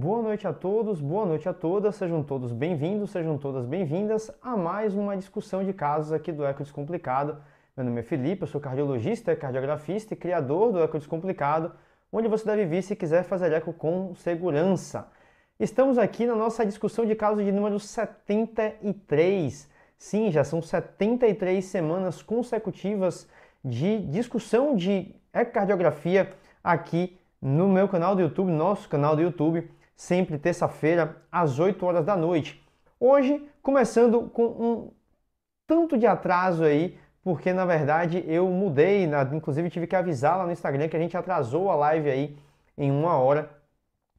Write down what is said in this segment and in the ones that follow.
Boa noite a todos, boa noite a todas, sejam todos bem-vindos, sejam todas bem-vindas a mais uma discussão de casos aqui do Eco Descomplicado. Meu nome é Felipe, eu sou cardiologista, cardiografista e criador do Eco Descomplicado, onde você deve vir se quiser fazer eco com segurança. Estamos aqui na nossa discussão de casos de número 73. Sim, já são 73 semanas consecutivas de discussão de ecocardiografia aqui no meu canal do YouTube, nosso canal do YouTube sempre terça-feira, às 8 horas da noite. Hoje, começando com um tanto de atraso aí, porque na verdade eu mudei, na, inclusive tive que avisar lá no Instagram que a gente atrasou a live aí em uma hora,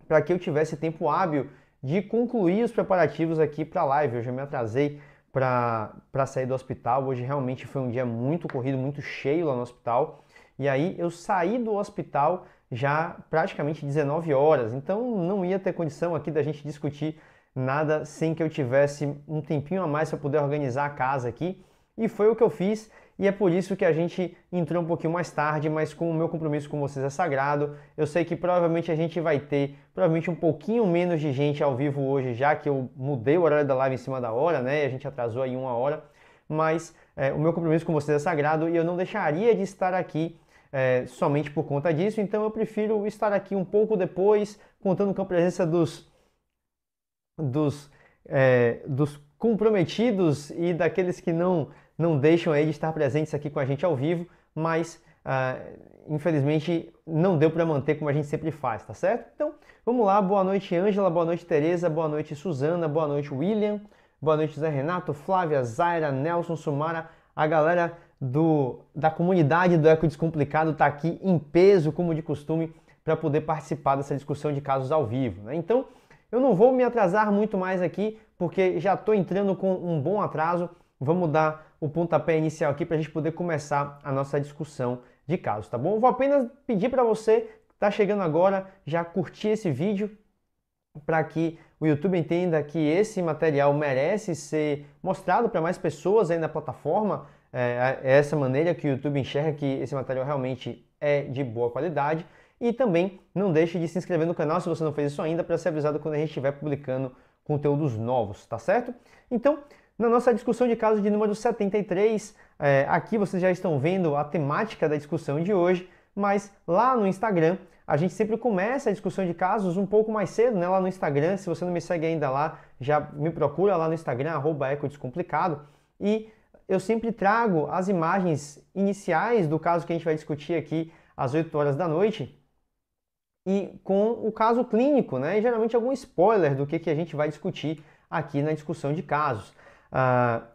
para que eu tivesse tempo hábil de concluir os preparativos aqui para a live. Eu já me atrasei para sair do hospital, hoje realmente foi um dia muito corrido, muito cheio lá no hospital. E aí eu saí do hospital já praticamente 19 horas, então não ia ter condição aqui da gente discutir nada sem que eu tivesse um tempinho a mais para poder organizar a casa aqui. E foi o que eu fiz, e é por isso que a gente entrou um pouquinho mais tarde, mas com o meu compromisso com vocês é sagrado. Eu sei que provavelmente a gente vai ter provavelmente um pouquinho menos de gente ao vivo hoje, já que eu mudei o horário da live em cima da hora, né? E a gente atrasou aí uma hora, mas é, o meu compromisso com vocês é sagrado e eu não deixaria de estar aqui é, somente por conta disso, então eu prefiro estar aqui um pouco depois, contando com a presença dos, dos, é, dos comprometidos e daqueles que não, não deixam aí de estar presentes aqui com a gente ao vivo, mas ah, infelizmente não deu para manter como a gente sempre faz, tá certo? Então vamos lá, boa noite Ângela, boa noite Tereza, boa noite Suzana, boa noite William, boa noite Zé Renato, Flávia, Zaira, Nelson, Sumara, a galera do, da comunidade do Eco Descomplicado está aqui em peso, como de costume, para poder participar dessa discussão de casos ao vivo. Né? Então, eu não vou me atrasar muito mais aqui, porque já estou entrando com um bom atraso. Vamos dar o pontapé inicial aqui para a gente poder começar a nossa discussão de casos, tá bom? vou apenas pedir para você que está chegando agora já curtir esse vídeo para que o YouTube entenda que esse material merece ser mostrado para mais pessoas aí na plataforma é, é essa maneira que o YouTube enxerga que esse material realmente é de boa qualidade. E também não deixe de se inscrever no canal se você não fez isso ainda, para ser avisado quando a gente estiver publicando conteúdos novos, tá certo? Então, na nossa discussão de casos de número 73, é, aqui vocês já estão vendo a temática da discussão de hoje, mas lá no Instagram a gente sempre começa a discussão de casos um pouco mais cedo, né? Lá no Instagram, se você não me segue ainda lá, já me procura lá no Instagram, arroba ecodescomplicado. E eu sempre trago as imagens iniciais do caso que a gente vai discutir aqui às 8 horas da noite e com o caso clínico, né? E geralmente algum spoiler do que, que a gente vai discutir aqui na discussão de casos. Uh,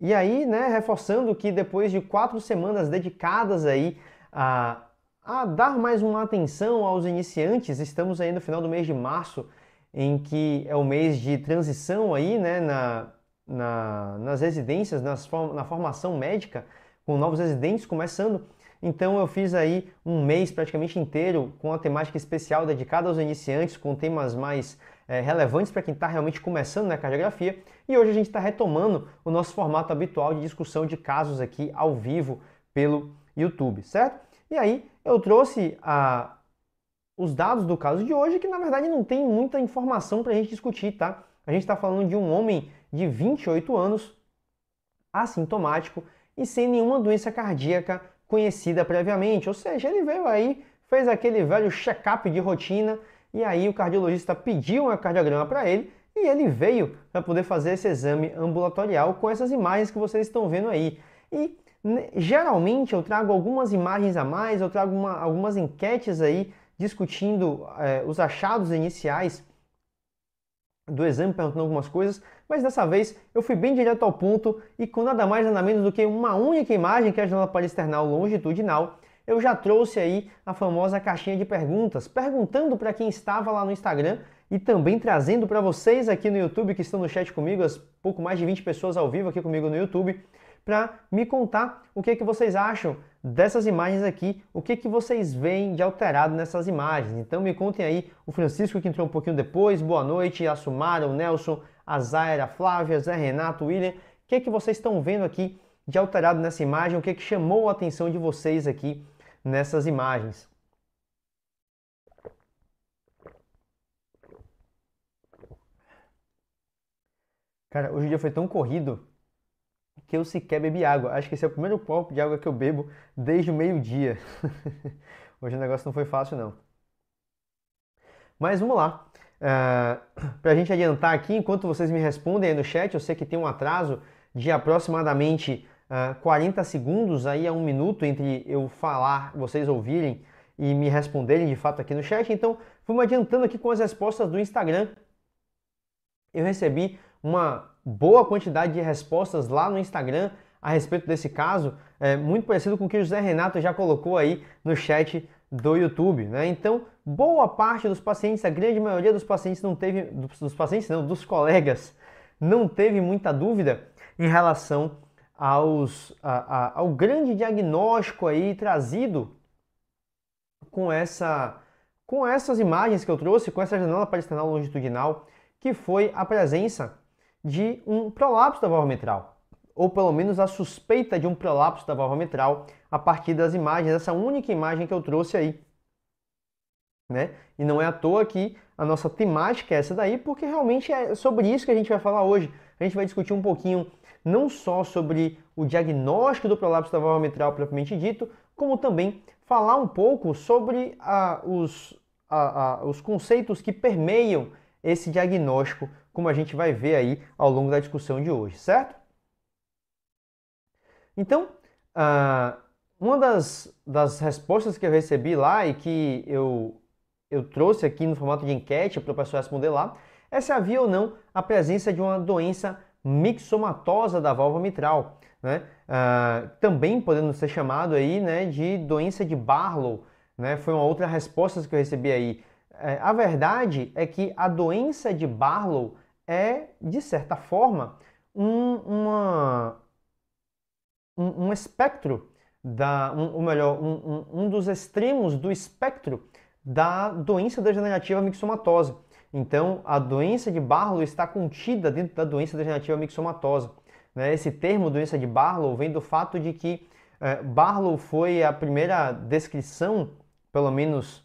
e aí, né, reforçando que depois de quatro semanas dedicadas aí a, a dar mais uma atenção aos iniciantes, estamos aí no final do mês de março, em que é o mês de transição aí, né, na, na, nas residências, nas, na formação médica, com novos residentes começando. Então eu fiz aí um mês praticamente inteiro com uma temática especial dedicada aos iniciantes, com temas mais é, relevantes para quem está realmente começando na né, cardiografia. E hoje a gente está retomando o nosso formato habitual de discussão de casos aqui ao vivo pelo YouTube, certo? E aí eu trouxe a, os dados do caso de hoje, que na verdade não tem muita informação para a gente discutir, tá? A gente está falando de um homem de 28 anos, assintomático e sem nenhuma doença cardíaca conhecida previamente. Ou seja, ele veio aí, fez aquele velho check-up de rotina e aí o cardiologista pediu um cardiograma para ele e ele veio para poder fazer esse exame ambulatorial com essas imagens que vocês estão vendo aí. E né, geralmente eu trago algumas imagens a mais, eu trago uma, algumas enquetes aí discutindo é, os achados iniciais do exame, perguntando algumas coisas, mas dessa vez eu fui bem direto ao ponto e com nada mais nada menos do que uma única imagem que é a janela palesternal longitudinal, eu já trouxe aí a famosa caixinha de perguntas, perguntando para quem estava lá no Instagram e também trazendo para vocês aqui no YouTube que estão no chat comigo, as pouco mais de 20 pessoas ao vivo aqui comigo no YouTube, para me contar o que é que vocês acham dessas imagens aqui, o que é que vocês veem de alterado nessas imagens. Então me contem aí, o Francisco que entrou um pouquinho depois, boa noite, a Sumara, o Nelson, a Zaira, a Flávia, Zé Renato, William. O que, é que vocês estão vendo aqui de alterado nessa imagem? O que, é que chamou a atenção de vocês aqui nessas imagens? Cara, hoje o dia foi tão corrido que eu sequer bebi água. Acho que esse é o primeiro copo de água que eu bebo desde o meio-dia. hoje o negócio não foi fácil, não. Mas vamos lá. Uh, para a gente adiantar aqui, enquanto vocês me respondem aí no chat, eu sei que tem um atraso de aproximadamente uh, ah, 40 segundos aí a um minuto entre eu falar, vocês ouvirem e me responderem de fato aqui no chat. Então, fui me adiantando aqui com as respostas do Instagram. Eu recebi uma boa quantidade de respostas lá no Instagram a respeito desse caso, é, muito parecido com o que o José Renato já colocou aí no chat do YouTube, né? Então, boa parte dos pacientes, a grande maioria dos pacientes não teve, dos pacientes não, dos colegas, não teve muita dúvida em relação aos, a, a, ao grande diagnóstico aí trazido com essa com essas imagens que eu trouxe, com essa janela palestrinal longitudinal, que foi a presença de um prolapso da válvula mitral ou pelo menos a suspeita de um prolapso da válvula mitral a partir das imagens, essa única imagem que eu trouxe aí. Né? E não é à toa que a nossa temática é essa daí, porque realmente é sobre isso que a gente vai falar hoje. A gente vai discutir um pouquinho não só sobre o diagnóstico do prolapso da válvula mitral propriamente dito, como também falar um pouco sobre a os, a os conceitos que permeiam esse diagnóstico, como a gente vai ver aí ao longo da discussão de hoje, certo? Então, ah, uma das, das respostas que eu recebi lá e que eu, eu trouxe aqui no formato de enquete para o pessoal responder lá é se havia ou não a presença de uma doença mixomatosa da válvula mitral, né? Ah, também podendo ser chamado aí, né, de doença de Barlow, né? Foi uma outra resposta que eu recebi aí. É, a verdade é que a doença de Barlow é, de certa forma, um, uma, um, um espectro, da, um, ou melhor, um, um, um dos extremos do espectro da doença degenerativa mixomatosa. Então, a doença de Barlow está contida dentro da doença degenerativa mixomatosa. Né? Esse termo, doença de Barlow, vem do fato de que eh, Barlow foi a primeira descrição, pelo menos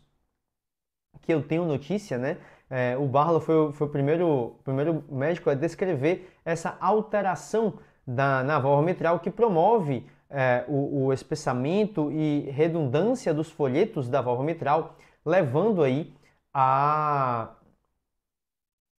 que eu tenho notícia, né? Eh, o Barlow foi, foi o primeiro, primeiro médico a descrever essa alteração da, na válvula mitral que promove é, o, o espessamento e redundância dos folhetos da válvula mitral, levando aí a,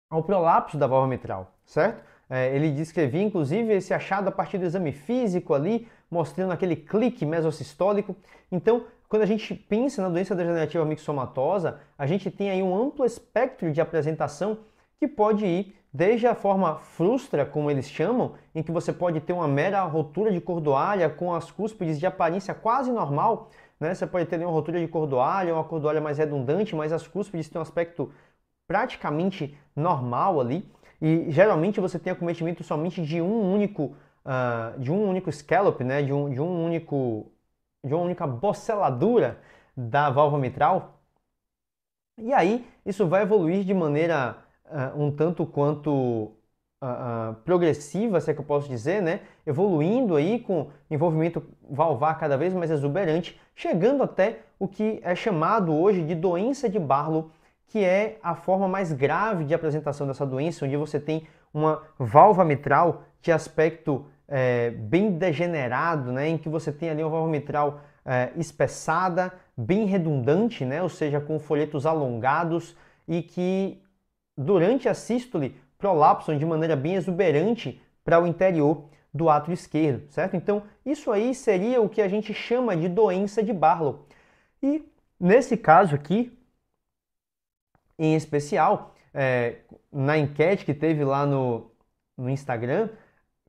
ao prolapso da válvula mitral, certo? É, ele descrevia inclusive esse achado a partir do exame físico ali, mostrando aquele clique mesossistólico. Então, quando a gente pensa na doença degenerativa mixomatosa, a gente tem aí um amplo espectro de apresentação que pode ir Desde a forma frustra, como eles chamam, em que você pode ter uma mera rotura de cordoalha com as cúspides de aparência quase normal, né? Você pode ter uma rotura de cordoalha, uma cordoalha mais redundante, mas as cúspides têm um aspecto praticamente normal ali. E geralmente você tem acometimento somente de um único, uh, de um único scallop, né? De um, de um único, de uma única boceladura da válvula mitral. E aí isso vai evoluir de maneira uh, um tanto quanto uh, progressiva, se é que eu posso dizer, né? Evoluindo aí com envolvimento valvar cada vez mais exuberante, chegando até o que é chamado hoje de doença de Barlow, que é a forma mais grave de apresentação dessa doença, onde você tem uma valva mitral de aspecto é, bem degenerado, né? Em que você tem ali uma valva mitral é, espessada, bem redundante, né? Ou seja, com folhetos alongados e que durante a sístole prolapsam de maneira bem exuberante para o interior do ato esquerdo, certo? Então, isso aí seria o que a gente chama de doença de Barlow. E nesse caso aqui, em especial, é, na enquete que teve lá no, no Instagram,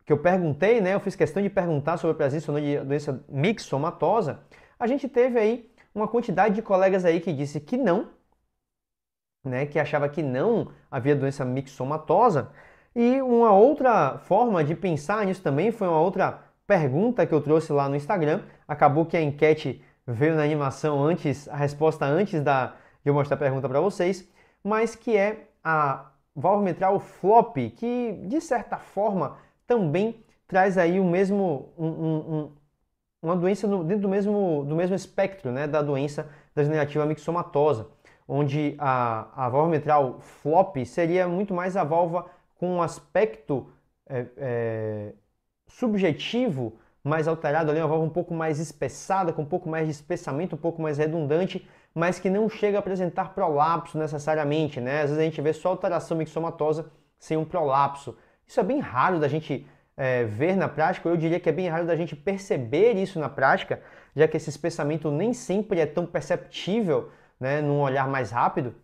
que eu perguntei, né, eu fiz questão de perguntar sobre a presença de doença mixomatosa, a gente teve aí uma quantidade de colegas aí que disse que não, né, que achava que não havia doença mixomatosa. E uma outra forma de pensar nisso também foi uma outra pergunta que eu trouxe lá no Instagram. Acabou que a enquete veio na animação antes, a resposta antes da, de eu mostrar a pergunta para vocês, mas que é a válvula mitral flop, que de certa forma também traz aí o mesmo um, um, um, uma doença no, dentro do mesmo, do mesmo espectro né, da doença da degenerativa mixomatosa onde a, a válvula mitral flop seria muito mais a válvula com um aspecto é, é, subjetivo mais alterado, ali uma válvula um pouco mais espessada, com um pouco mais de espessamento, um pouco mais redundante, mas que não chega a apresentar prolapso necessariamente, né? Às vezes a gente vê só alteração mixomatosa sem um prolapso. Isso é bem raro da gente é, ver na prática, eu diria que é bem raro da gente perceber isso na prática, já que esse espessamento nem sempre é tão perceptível né, num olhar mais rápido,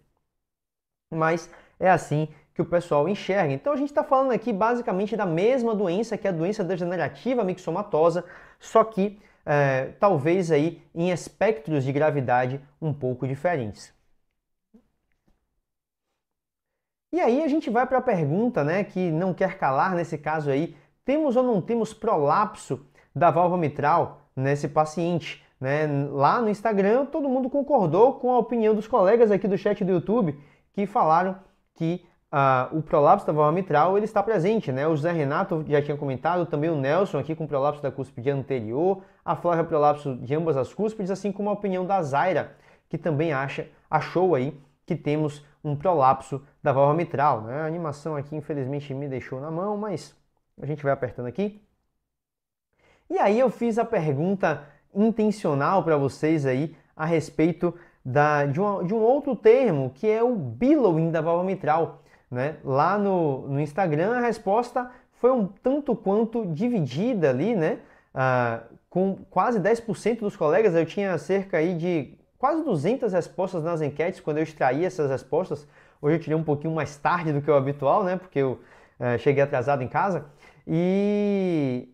mas é assim que o pessoal enxerga. Então a gente está falando aqui basicamente da mesma doença que é a doença degenerativa mixomatosa, só que é, talvez aí em espectros de gravidade um pouco diferentes. E aí a gente vai para a pergunta, né, que não quer calar nesse caso aí, temos ou não temos prolapso da válvula mitral nesse paciente? Né? Lá no Instagram, todo mundo concordou com a opinião dos colegas aqui do chat do YouTube que falaram que uh, o prolapso da válvula mitral ele está presente. Né? O José Renato já tinha comentado, também o Nelson aqui com prolapso da cúspide anterior, a Flávia prolapso de ambas as cúspides, assim como a opinião da Zaira, que também acha, achou aí que temos um prolapso da válvula mitral. Né? A animação aqui, infelizmente, me deixou na mão, mas a gente vai apertando aqui. E aí eu fiz a pergunta intencional para vocês aí a respeito da, de, uma, de um outro termo que é o billowing da válvula mitral. Né? Lá no, no Instagram a resposta foi um tanto quanto dividida ali, né? Ah, com quase 10% dos colegas, eu tinha cerca aí de quase 200 respostas nas enquetes, quando eu extraí essas respostas, hoje eu tirei um pouquinho mais tarde do que o habitual, né? Porque eu eh, cheguei atrasado em casa. E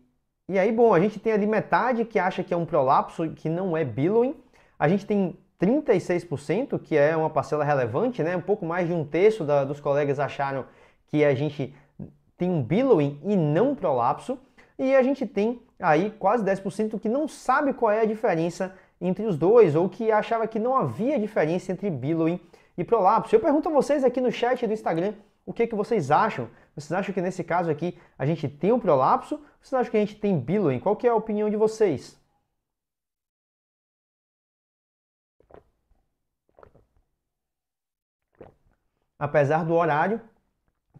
e aí, bom, a gente tem ali metade que acha que é um prolapso, que não é billowing. A gente tem 36%, que é uma parcela relevante, né? Um pouco mais de um terço da, dos colegas acharam que a gente tem um billowing e não prolapso. E a gente tem aí quase 10% que não sabe qual é a diferença entre os dois, ou que achava que não havia diferença entre billowing e prolapso. Eu pergunto a vocês aqui no chat do Instagram o que, é que vocês acham? Vocês acham que nesse caso aqui a gente tem um prolapso? Vocês acham que a gente tem bilirubin? Qual que é a opinião de vocês? Apesar do horário,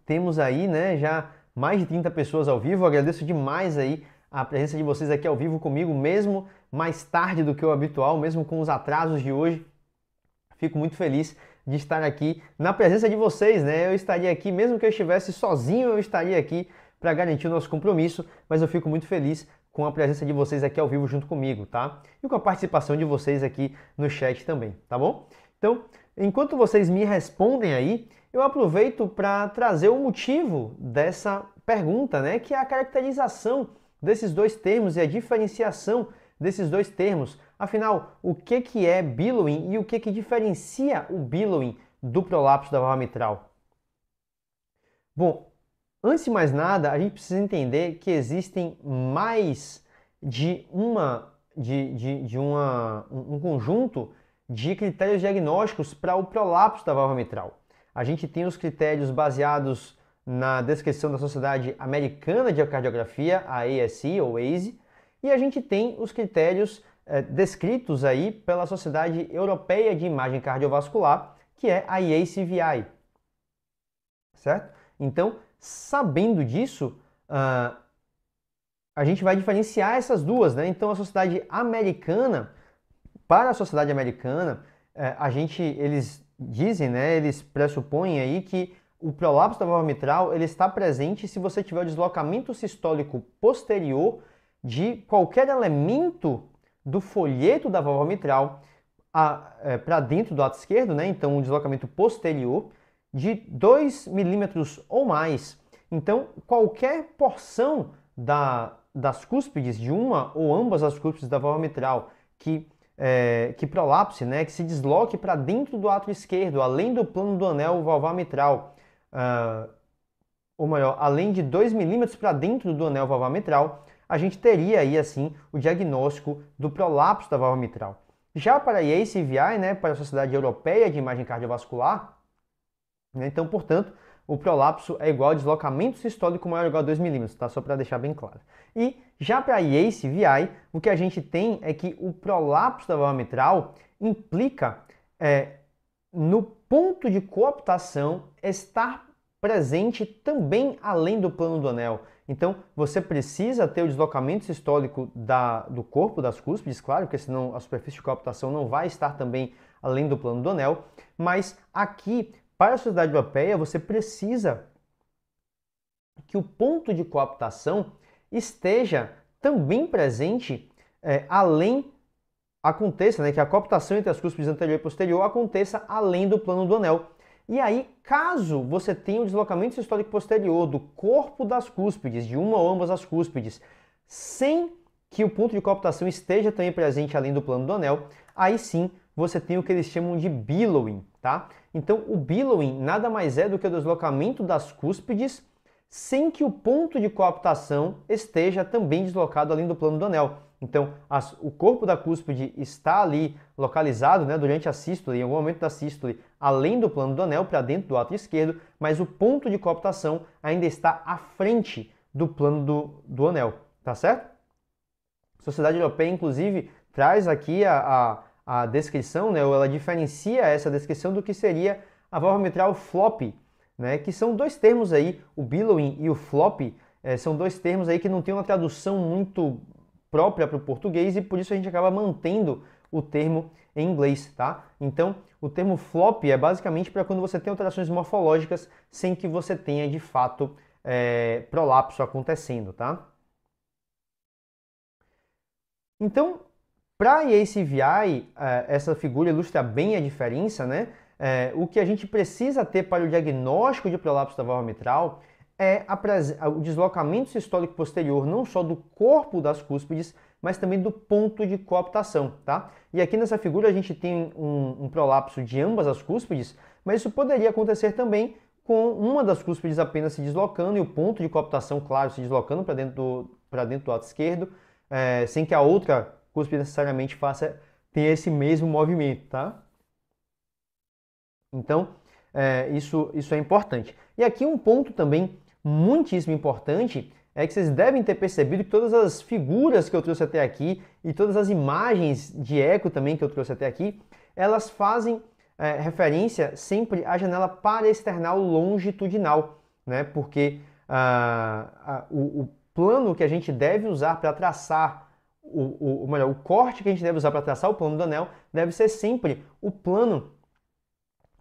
temos aí, né, já mais de 30 pessoas ao vivo. agradeço demais aí a presença de vocês aqui ao vivo comigo, mesmo mais tarde do que o habitual, mesmo com os atrasos de hoje. Fico muito feliz de estar aqui na presença de vocês, né? Eu estaria aqui, mesmo que eu estivesse sozinho, eu estaria aqui para garantir o nosso compromisso, mas eu fico muito feliz com a presença de vocês aqui ao vivo junto comigo, tá? E com a participação de vocês aqui no chat também, tá bom? Então, enquanto vocês me respondem aí, eu aproveito para trazer o motivo dessa pergunta, né? Que é a caracterização desses dois termos e a diferenciação desses dois termos, Afinal, o que, que é billowing e o que, que diferencia o billowing do prolapso da válvula mitral? Bom, antes de mais nada, a gente precisa entender que existem mais de uma de, de, de uma, um conjunto de critérios diagnósticos para o prolapso da válvula mitral. A gente tem os critérios baseados na descrição da Sociedade Americana de Cardiografia, a ASI ou ASE, e a gente tem os critérios eh, descritos aí pela Sociedade Europeia de Imagem Cardiovascular, que é a IACVI. Certo? Então, sabendo disso, uh, a gente vai diferenciar essas duas, né? Então, a sociedade americana, para a sociedade americana, uh, a gente, eles dizem, né? Eles pressupõem aí que o prolapso da válvula mitral ele está presente se você tiver o deslocamento sistólico posterior de qualquer elemento do folheto da válvula mitral é, para dentro do lado esquerdo, né? então um deslocamento posterior de 2 milímetros ou mais. Então, qualquer porção da, das cúspides, de uma ou ambas as cúspides da válvula mitral, que, é, que prolapse, né? que se desloque para dentro do ato esquerdo, além do plano do anel valvar mitral, uh, ou melhor, além de 2 milímetros para dentro do anel valvar mitral, a gente teria aí assim o diagnóstico do prolapso da válvula mitral. Já para a ACVI, né, para a Sociedade Europeia de Imagem Cardiovascular, né, então, portanto, o prolapso é igual a deslocamento sistólico maior ou igual a 2 milímetros, tá? Só para deixar bem claro. E já para a IACE-VI, o que a gente tem é que o prolapso da válvula mitral implica é, no ponto de cooptação estar presente também além do plano do anel. Então, você precisa ter o deslocamento sistólico da, do corpo das cúspides, claro, porque senão a superfície de coaptação não vai estar também além do plano do anel. Mas aqui, para a sociedade europeia, você precisa que o ponto de coaptação esteja também presente é, além aconteça, né, que a cooptação entre as cúspides anterior e posterior aconteça além do plano do anel. E aí, caso você tenha um deslocamento sistólico posterior do corpo das cúspides, de uma ou ambas as cúspides, sem que o ponto de cooptação esteja também presente além do plano do anel, aí sim você tem o que eles chamam de billowing, tá? Então, o billowing nada mais é do que o deslocamento das cúspides sem que o ponto de coaptação esteja também deslocado além do plano do anel. Então, as, o corpo da cúspide está ali localizado né, durante a sístole, em algum momento da sístole, além do plano do anel, para dentro do ato esquerdo, mas o ponto de cooptação ainda está à frente do plano do, do anel, tá certo? A Sociedade Europeia, inclusive, traz aqui a, a, a descrição, né, ou ela diferencia essa descrição do que seria a válvula mitral flop, né? Que são dois termos aí, o billowing e o flop, é, são dois termos aí que não tem uma tradução muito própria para o português e por isso a gente acaba mantendo o termo em inglês, tá? Então, o termo flop é basicamente para quando você tem alterações morfológicas sem que você tenha de fato é, prolapso acontecendo, tá? Então, para ACVI, é, essa figura ilustra bem a diferença, né? É, o que a gente precisa ter para o diagnóstico de prolapso da válvula mitral é o deslocamento sistólico posterior, não só do corpo das cúspides, mas também do ponto de coaptação, tá? E aqui nessa figura a gente tem um, um prolapso de ambas as cúspides, mas isso poderia acontecer também com uma das cúspides apenas se deslocando e o ponto de coaptação, claro, se deslocando para dentro, do, dentro do lado esquerdo, é, sem que a outra cúspide necessariamente faça, tenha esse mesmo movimento, tá? Então, é, isso, isso é importante. E aqui um ponto também muitíssimo importante é que vocês devem ter percebido que todas as figuras que eu trouxe até aqui e todas as imagens de eco também que eu trouxe até aqui, elas fazem é, referência sempre à janela paraesternal longitudinal, né? porque ah, o, o, plano que a gente deve usar para traçar, o, o, melhor, o corte que a gente deve usar para traçar o plano do anel deve ser sempre o plano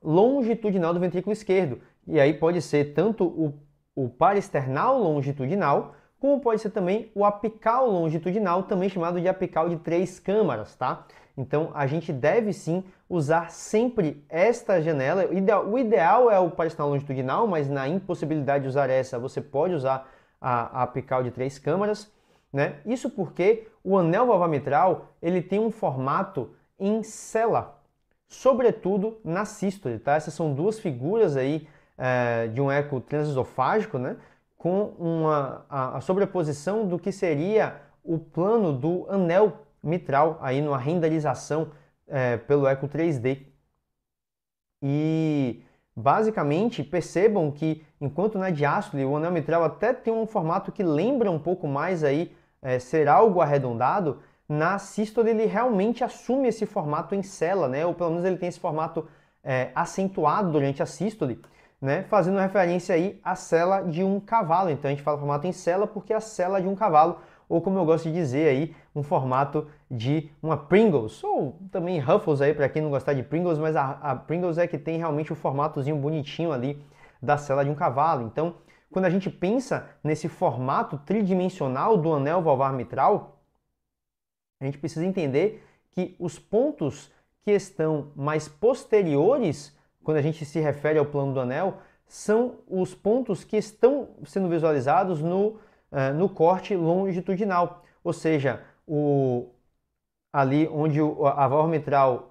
longitudinal do ventrículo esquerdo. E aí pode ser tanto o, o parasternal longitudinal, como pode ser também o apical longitudinal, também chamado de apical de três câmaras, tá? Então a gente deve sim usar sempre esta janela. O ideal é o parasternal longitudinal, mas na impossibilidade de usar essa, você pode usar a, a apical de três câmaras, né? Isso porque o anel valvamitral ele tem um formato em cela, sobretudo na sístole, tá? Essas são duas figuras aí é, de um eco transesofágico, né? Com uma, a, a sobreposição do que seria o plano do anel mitral aí numa renderização é, pelo eco 3D. E basicamente percebam que enquanto na diástole o anel mitral até tem um formato que lembra um pouco mais aí é, ser algo arredondado, na sístole ele realmente assume esse formato em cela, né? Ou pelo menos ele tem esse formato é, acentuado durante a sístole, né? Fazendo referência aí à cela de um cavalo. Então a gente fala formato em cela porque é a cela de um cavalo, ou como eu gosto de dizer aí, um formato de uma Pringles, ou também Ruffles aí para quem não gostar de Pringles, mas a, a Pringles é que tem realmente o um formatozinho bonitinho ali da cela de um cavalo. Então quando a gente pensa nesse formato tridimensional do anel valvar mitral, a gente precisa entender que os pontos que estão mais posteriores, quando a gente se refere ao plano do anel, são os pontos que estão sendo visualizados no, uh, no corte longitudinal, ou seja, o, ali onde o, a válvula mitral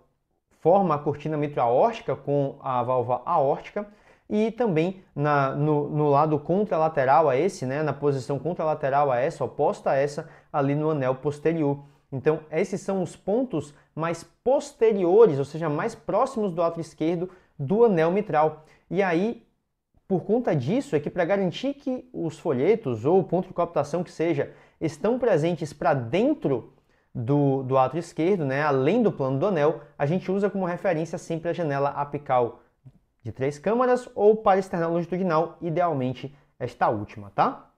forma a cortina mitroaórtica com a válvula aórtica e também na, no, no, lado contralateral a esse, né, na posição contralateral a essa, oposta a essa, ali no anel posterior. Então, esses são os pontos mais posteriores, ou seja, mais próximos do ato esquerdo do anel mitral. E aí, por conta disso, é que para garantir que os folhetos ou o ponto de captação que seja estão presentes para dentro do, do ato esquerdo, né, além do plano do anel, a gente usa como referência sempre a janela apical de três câmaras ou para externa longitudinal, idealmente esta última, tá?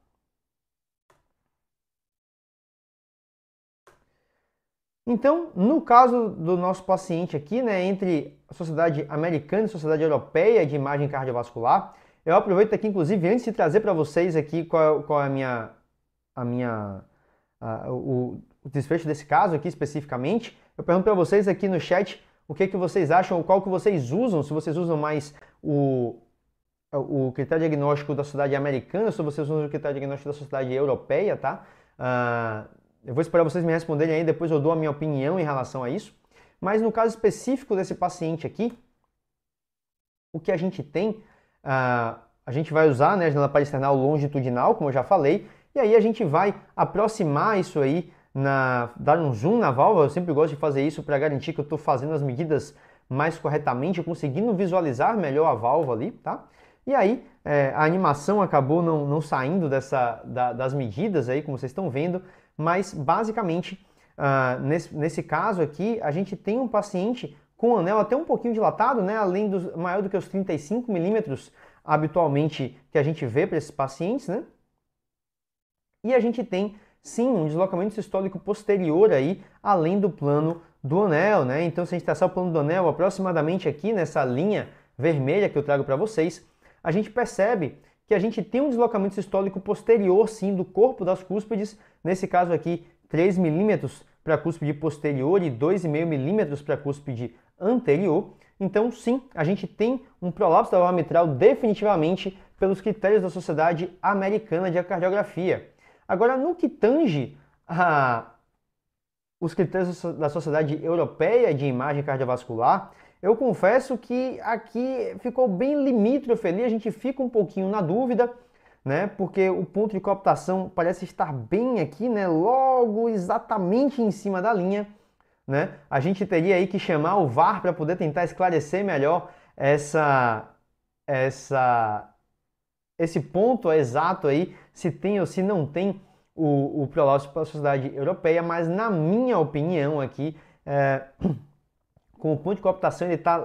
Então, no caso do nosso paciente aqui, né, entre a Sociedade Americana e a Sociedade Europeia de Imagem Cardiovascular, eu aproveito aqui, inclusive, antes de trazer para vocês aqui qual, qual é a minha, a minha, a, o, o, desfecho desse caso aqui especificamente, eu pergunto para vocês aqui no chat o que, que vocês acham, qual que vocês usam, se vocês usam mais o, o critério diagnóstico da Sociedade Americana, se vocês usam o critério diagnóstico da Sociedade Europeia, tá? Uh, eu vou esperar vocês me responderem aí, depois eu dou a minha opinião em relação a isso. Mas no caso específico desse paciente aqui, o que a gente tem, uh, a gente vai usar né, a janela paristernal longitudinal, como eu já falei, e aí a gente vai aproximar isso aí, na, dar um zoom na válvula. Eu sempre gosto de fazer isso para garantir que eu estou fazendo as medidas mais corretamente, conseguindo visualizar melhor a válvula ali, tá? E aí é, a animação acabou não, não saindo dessa, da, das medidas aí, como vocês estão vendo, mas basicamente, uh, nesse, nesse caso aqui, a gente tem um paciente com o anel até um pouquinho dilatado, né, além dos maior do que os 35 milímetros habitualmente que a gente vê para esses pacientes, né? E a gente tem sim um deslocamento sistólico posterior aí, além do plano do anel, né? Então, se a gente traçar o plano do anel aproximadamente aqui nessa linha vermelha que eu trago para vocês, a gente percebe que a gente tem um deslocamento sistólico posterior, sim, do corpo das cúspides, nesse caso aqui 3 milímetros para a cúspide posterior e 2,5 milímetros para a cúspide anterior. Então, sim, a gente tem um prolapso da válvula mitral definitivamente pelos critérios da Sociedade Americana de Cardiografia. Agora, no que tange a... os critérios da Sociedade Europeia de Imagem Cardiovascular, eu confesso que aqui ficou bem limítrofe ali, a gente fica um pouquinho na dúvida, né? Porque o ponto de cooptação parece estar bem aqui, né? Logo exatamente em cima da linha, né? A gente teria aí que chamar o VAR para poder tentar esclarecer melhor essa essa esse ponto exato aí, se tem ou se não tem o, o prológio para a sociedade europeia, mas na minha opinião aqui, é, com o ponto de cooptação ele está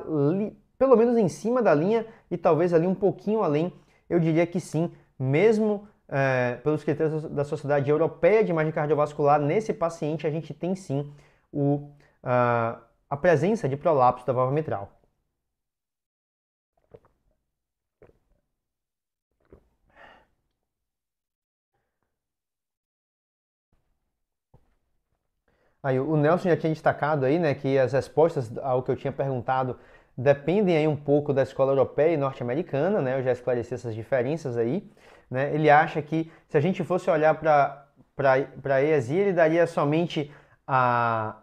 pelo menos em cima da linha e talvez ali um pouquinho além. Eu diria que sim, mesmo é, pelos critérios da Sociedade Europeia de Imagem Cardiovascular, nesse paciente a gente tem sim o, a, ah, a presença de prolapso da válvula mitral. Aí, o Nelson já tinha destacado aí, né, que as respostas ao que eu tinha perguntado dependem aí um pouco da escola europeia e norte-americana, né? Eu já esclareci essas diferenças aí, né? Ele acha que se a gente fosse olhar para para ESI, ele daria somente a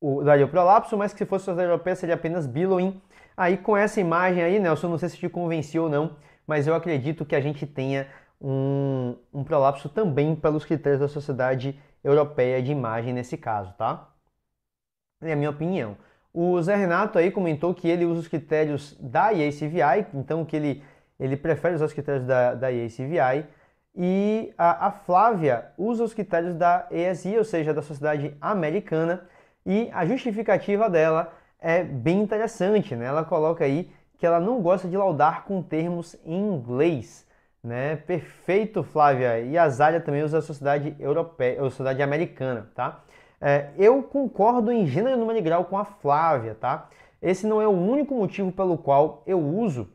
o, daria o prolapso, mas que se fosse a europeia seria apenas billowing. Aí com essa imagem aí, Nelson, não sei se te convenceu ou não, mas eu acredito que a gente tenha um, um prolapso também pelos critérios da sociedade europeia de imagem nesse caso, tá? É a minha opinião. O Zé Renato aí comentou que ele usa os critérios da EACVI, então que ele, ele prefere usar os critérios da, da EACVI. E a, a Flávia usa os critérios da ESI, ou seja, da Sociedade Americana, e a justificativa dela é bem interessante, né? Ela coloca aí que ela não gosta de laudar com termos em inglês. Né? Perfeito, Flávia. E a Zália também usa a sociedade europeia, a sociedade americana, tá? É, eu concordo em gênero, número e grau com a Flávia, tá? Esse não é o único motivo pelo qual eu uso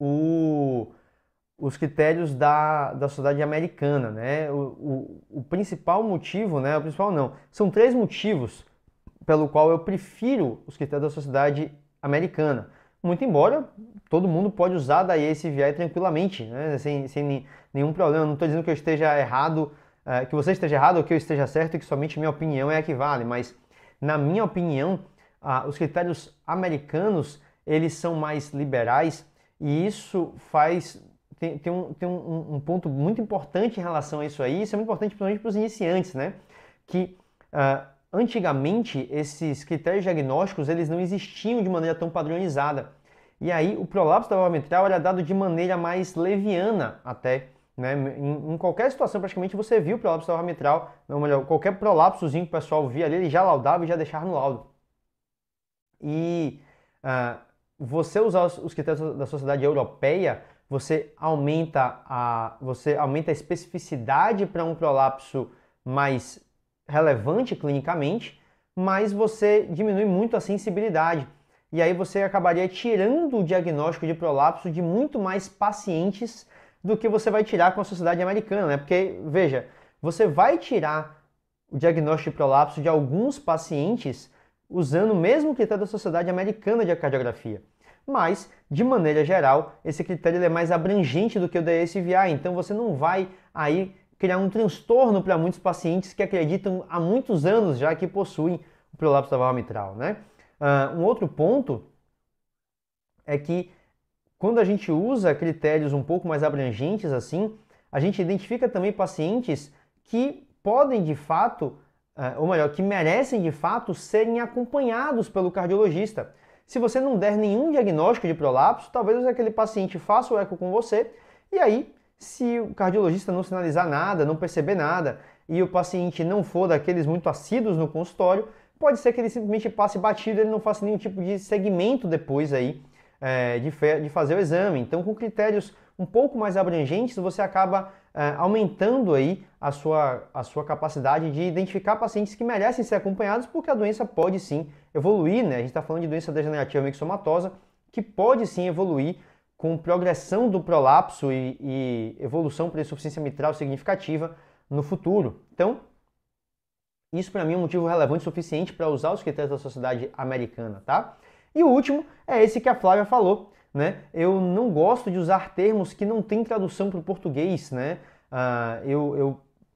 o, os critérios da, da sociedade americana, né? O, o, o principal motivo, né? O principal não. São três motivos pelo qual eu prefiro os critérios da sociedade americana. Muito embora todo mundo pode usar daí esse VI tranquilamente, né? sem, sem nenhum problema. Eu não estou dizendo que eu esteja errado, é, que você esteja errado ou que eu esteja certo, que somente minha opinião é a que vale. Mas, na minha opinião, os critérios americanos eles são mais liberais e isso faz tem, tem, um, tem um, um, ponto muito importante em relação a isso aí, isso é muito importante principalmente para os iniciantes, né? Que uh, antigamente esses critérios diagnósticos eles não existiam de maneira tão padronizada. E aí o prolapso da valva era é dado de maneira mais leviana até. Né? Em, em qualquer situação, praticamente, você viu o prolapso da valva mitral, ou melhor, qualquer prolapsozinho que o pessoal via ali, ele já laudava e já deixava no laudo. E uh, você usar os, os critérios da sociedade europeia, você aumenta a, você aumenta a especificidade para um prolapso mais relevante clinicamente, mas você diminui muito a sensibilidade e aí você acabaria tirando o diagnóstico de prolapso de muito mais pacientes do que você vai tirar com a sociedade americana, né? Porque, veja, você vai tirar o diagnóstico de prolapso de alguns pacientes usando o mesmo critério da Sociedade Americana de Cardiografia. Mas, de maneira geral, esse critério é mais abrangente do que o da então você não vai aí criar um transtorno para muitos pacientes que acreditam há muitos anos já que possuem o prolapso da valva mitral, né? Uh, um outro ponto é que quando a gente usa critérios um pouco mais abrangentes assim, a gente identifica também pacientes que podem de fato, uh, ou melhor, que merecem de fato serem acompanhados pelo cardiologista. Se você não der nenhum diagnóstico de prolapso, talvez aquele paciente faça o eco com você e aí, se o cardiologista não sinalizar nada, não perceber nada e o paciente não for daqueles muito assíduos no consultório, pode ser que ele simplesmente passe batido, ele não faça nenhum tipo de segmento depois aí é, de, de, fazer o exame. Então, com critérios um pouco mais abrangentes, você acaba é, aumentando aí a sua, a sua capacidade de identificar pacientes que merecem ser acompanhados, porque a doença pode sim evoluir, né? A gente está falando de doença degenerativa mixomatosa, que pode sim evoluir com progressão do prolapso e, e evolução para insuficiência mitral significativa no futuro. Então, isso para mim é um motivo relevante suficiente para usar os critérios da sociedade americana, tá? E o último é esse que a Flávia falou, né? Eu não gosto de usar termos que não têm tradução para o português, né? Uh, eu,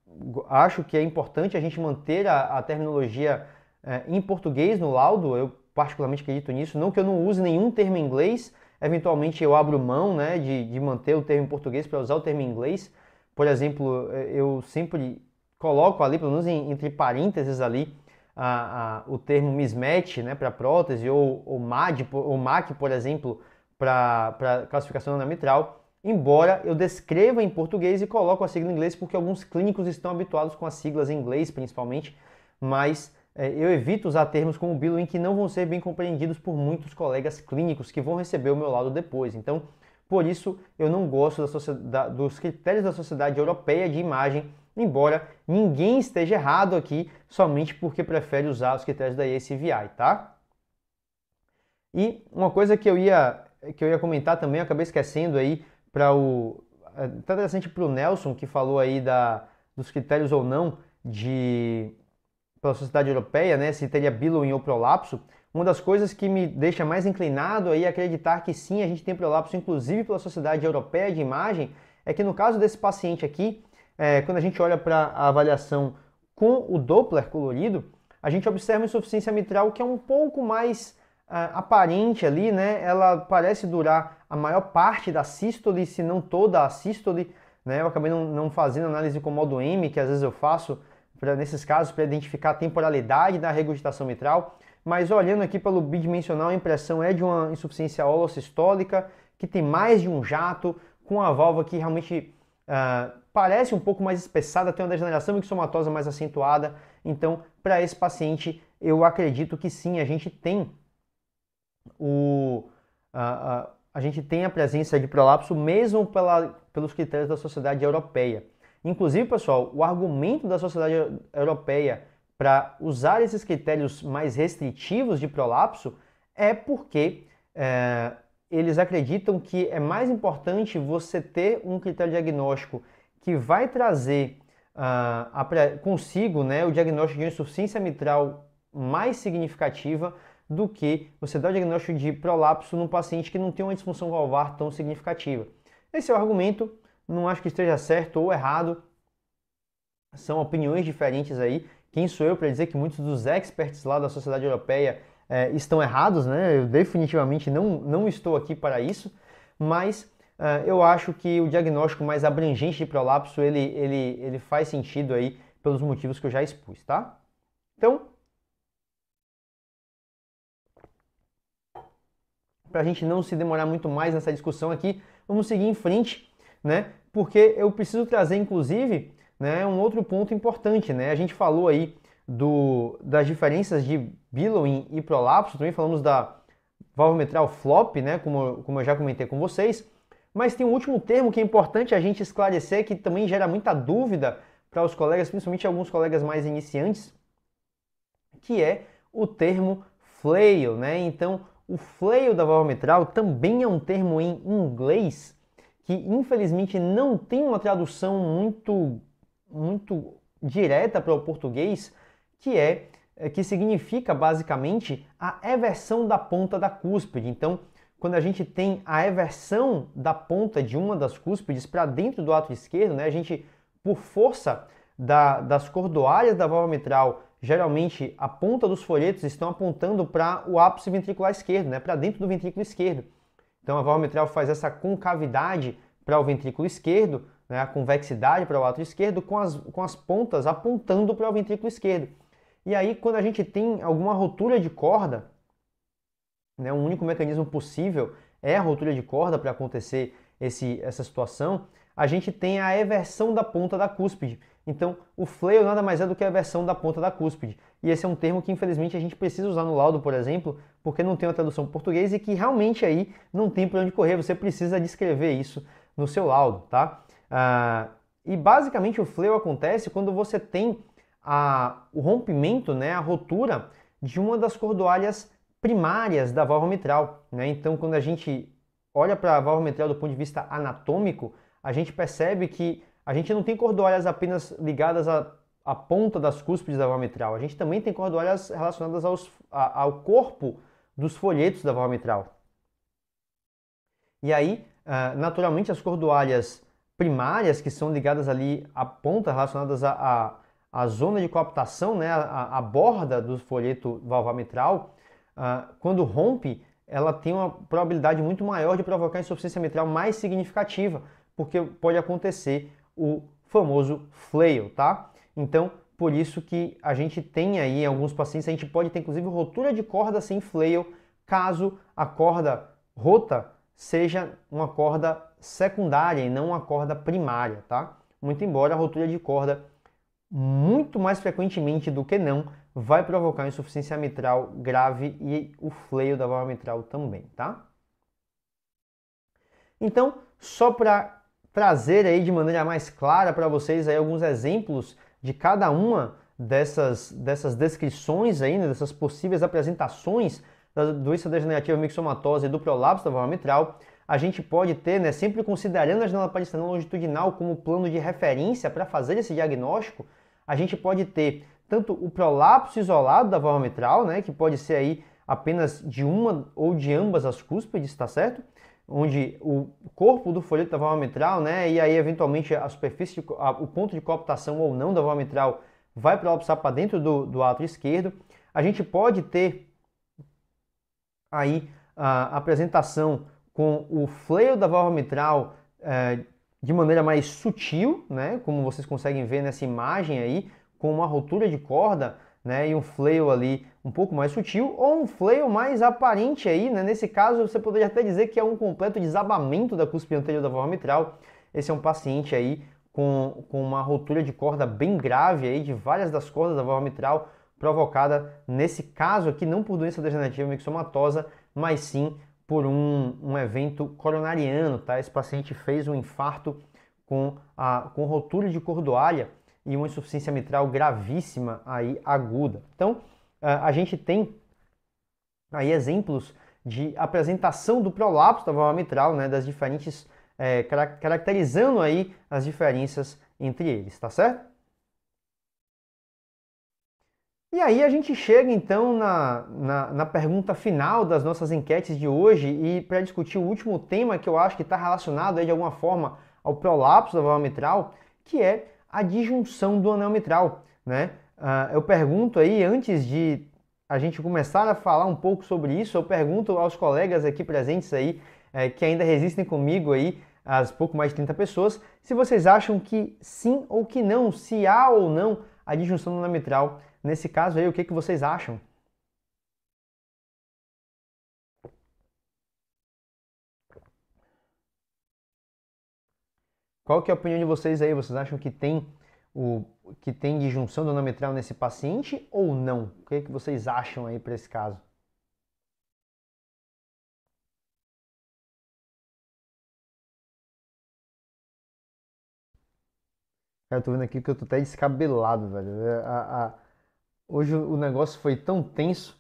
eu, acho que é importante a gente manter a, a terminologia uh, em português no laudo, eu particularmente acredito nisso, não que eu não use nenhum termo em inglês, eventualmente eu abro mão né, de, de manter o termo em português para usar o termo em inglês. Por exemplo, eh, eu sempre coloco ali, pelo menos em, entre parênteses ali, a, a, o termo mismatch né, para prótese ou, ou, MAD, ou MAC, por exemplo, para classificação anamitral, embora eu descreva em português e coloco a sigla em inglês, porque alguns clínicos estão habituados com as siglas em inglês, principalmente, mas é, eu evito usar termos como billing que não vão ser bem compreendidos por muitos colegas clínicos que vão receber o meu laudo depois. Então, por isso, eu não gosto da, dos critérios da Sociedade Europeia de Imagem embora ninguém esteja errado aqui, somente porque prefere usar os critérios da ACVI, tá? E uma coisa que eu ia, que eu ia comentar também, acabei esquecendo aí para o... É, tá interessante para o Nelson, que falou aí da, dos critérios ou não de pela sociedade europeia, né, se teria billowing ou prolapso, uma das coisas que me deixa mais inclinado aí a é acreditar que sim, a gente tem prolapso, inclusive pela Sociedade Europeia de Imagem, é que no caso desse paciente aqui, é, quando a gente olha para a avaliação com o Doppler colorido, a gente observa uma insuficiência mitral que é um pouco mais ah, aparente ali, né? Ela parece durar a maior parte da sístole, se não toda a sístole, né? Eu acabei não, não fazendo análise com modo M, que às vezes eu faço pra, nesses casos para identificar a temporalidade da regurgitação mitral, mas olhando aqui pelo bidimensional, a impressão é de uma insuficiência holossistólica, que tem mais de um jato, com a válvula que realmente ah, parece um pouco mais espessada, tem uma degeneração mixomatosa mais acentuada. Então, para esse paciente, eu acredito que sim, a gente tem o, a, a, a gente tem a presença de prolapso mesmo pela, pelos critérios da sociedade europeia. Inclusive, pessoal, o argumento da sociedade europeia para usar esses critérios mais restritivos de prolapso é porque é, eles acreditam que é mais importante você ter um critério diagnóstico que vai trazer uh, a, consigo né, o diagnóstico de insuficiência mitral mais significativa do que você dar o diagnóstico de prolapso num paciente que não tem uma disfunção valvar tão significativa. Esse é o argumento, não acho que esteja certo ou errado, são opiniões diferentes aí. Quem sou eu para dizer que muitos dos experts lá da sociedade europeia é, estão errados, né? Eu definitivamente não, não estou aqui para isso, mas é, eu acho que o diagnóstico mais abrangente de prolapso ele, ele, ele faz sentido aí pelos motivos que eu já expus, tá? Então, para a gente não se demorar muito mais nessa discussão aqui, vamos seguir em frente, né? Porque eu preciso trazer, inclusive, né, um outro ponto importante, né? A gente falou aí do, das diferenças de billowing e prolapso, também falamos da valvometral flop, né, como, como eu já comentei com vocês. Mas tem um último termo que é importante a gente esclarecer, que também gera muita dúvida para os colegas, principalmente alguns colegas mais iniciantes, que é o termo flail, né? Então, o flail da valvometral também é um termo em inglês que infelizmente não tem uma tradução muito muito direta para o português, que é eh, que significa basicamente a eversão da ponta da cúspide. Então, quando a gente tem a eversão da ponta de uma das cúspides para dentro do ato esquerdo, né, a gente, por força da, das cordoalhas da válvula mitral, geralmente a ponta dos folhetos estão apontando para o ápice ventricular esquerdo, né, para dentro do ventrículo esquerdo. Então, a válvula mitral faz essa concavidade para o ventrículo esquerdo, né, a convexidade para o ato esquerdo, com as, com as pontas apontando para o ventrículo esquerdo. E aí, quando a gente tem alguma rotulha de corda, né, o único mecanismo possível é a rotulha de corda para acontecer esse, essa situação, a gente tem a eversão da ponta da cúspide. Então, o flail nada mais é do que a eversão da ponta da cúspide. E esse é um termo que, infelizmente, a gente precisa usar no laudo, por exemplo, porque não tem uma tradução portuguesa e que realmente aí não tem para onde correr. Você precisa descrever isso no seu laudo, tá? Ah, e basicamente o flail acontece quando você tem a, o rompimento, né, a rotura de uma das cordoalhas primárias da válvula mitral. Né? Então, quando a gente olha para a válvula mitral do ponto de vista anatômico, a gente percebe que a gente não tem cordoalhas apenas ligadas à, à ponta das cúspides da válvula mitral, a gente também tem cordoalhas relacionadas aos, a, ao corpo dos folhetos da válvula mitral. E aí, ah, naturalmente, as cordoalhas primárias que são ligadas ali à ponta, relacionadas a, a a zona de coaptação, né, a, a borda do folheto valvamitral, uh, ah, quando rompe, ela tem uma probabilidade muito maior de provocar insuficiência mitral mais significativa, porque pode acontecer o famoso flail, tá? Então, por isso que a gente tem aí em alguns pacientes, a gente pode ter inclusive rotura de corda sem flail, caso a corda rota seja uma corda secundária e não uma corda primária, tá? Muito embora a rotura de corda muito mais frequentemente do que não, vai provocar insuficiência mitral grave e o fleio da válvula mitral também, tá? Então, só para trazer aí de maneira mais clara para vocês aí alguns exemplos de cada uma dessas, dessas descrições aí, né, dessas possíveis apresentações da doença degenerativa mixomatose e do prolapso da válvula mitral, a gente pode ter, né, sempre considerando a janela paristenal longitudinal como plano de referência para fazer esse diagnóstico, a gente pode ter tanto o prolapso isolado da válvula mitral, né, que pode ser aí apenas de uma ou de ambas as cúspides, tá certo? Onde o corpo do folheto da válvula mitral, né, e aí eventualmente a superfície, a, o ponto de cooptação ou não da válvula mitral vai prolapsar para dentro do, do ato esquerdo. A gente pode ter aí a apresentação com o fleio da válvula mitral é, de maneira mais sutil, né? Como vocês conseguem ver nessa imagem aí, com uma rotura de corda, né? E um flail ali um pouco mais sutil ou um flail mais aparente aí, né? Nesse caso, você poderia até dizer que é um completo desabamento da cúspide anterior da válvula mitral. Esse é um paciente aí com, com uma rotura de corda bem grave aí de várias das cordas da válvula mitral provocada nesse caso aqui não por doença degenerativa mixomatosa, mas sim por um, um evento coronariano, tá? Esse paciente fez um infarto com, a, com rotura de cordoalha e uma insuficiência mitral gravíssima aí aguda. Então, eh, a gente tem aí exemplos de apresentação do prolapso da válvula mitral, né, das diferentes, é, caracterizando aí as diferenças entre eles, tá certo? E aí a gente chega então na, na, na pergunta final das nossas enquetes de hoje e para discutir o último tema que eu acho que está relacionado aí, de alguma forma ao prolapso da válvula mitral, que é a disjunção do anel mitral. Né? Uh, eu pergunto aí, antes de a gente começar a falar um pouco sobre isso, eu pergunto aos colegas aqui presentes aí, é, que ainda resistem comigo aí, as pouco mais de 30 pessoas, se vocês acham que sim ou que não, se há ou não a disjunção do anel mitral Nesse caso aí, o que, que vocês acham? Qual que é a opinião de vocês aí? Vocês acham que tem o que tem disjunção do endometrial nesse paciente ou não? O que, que vocês acham aí para esse caso? Cara, eu tô vendo aqui que eu tô até descabelado, velho. É, a, a, Hoje o negócio foi tão tenso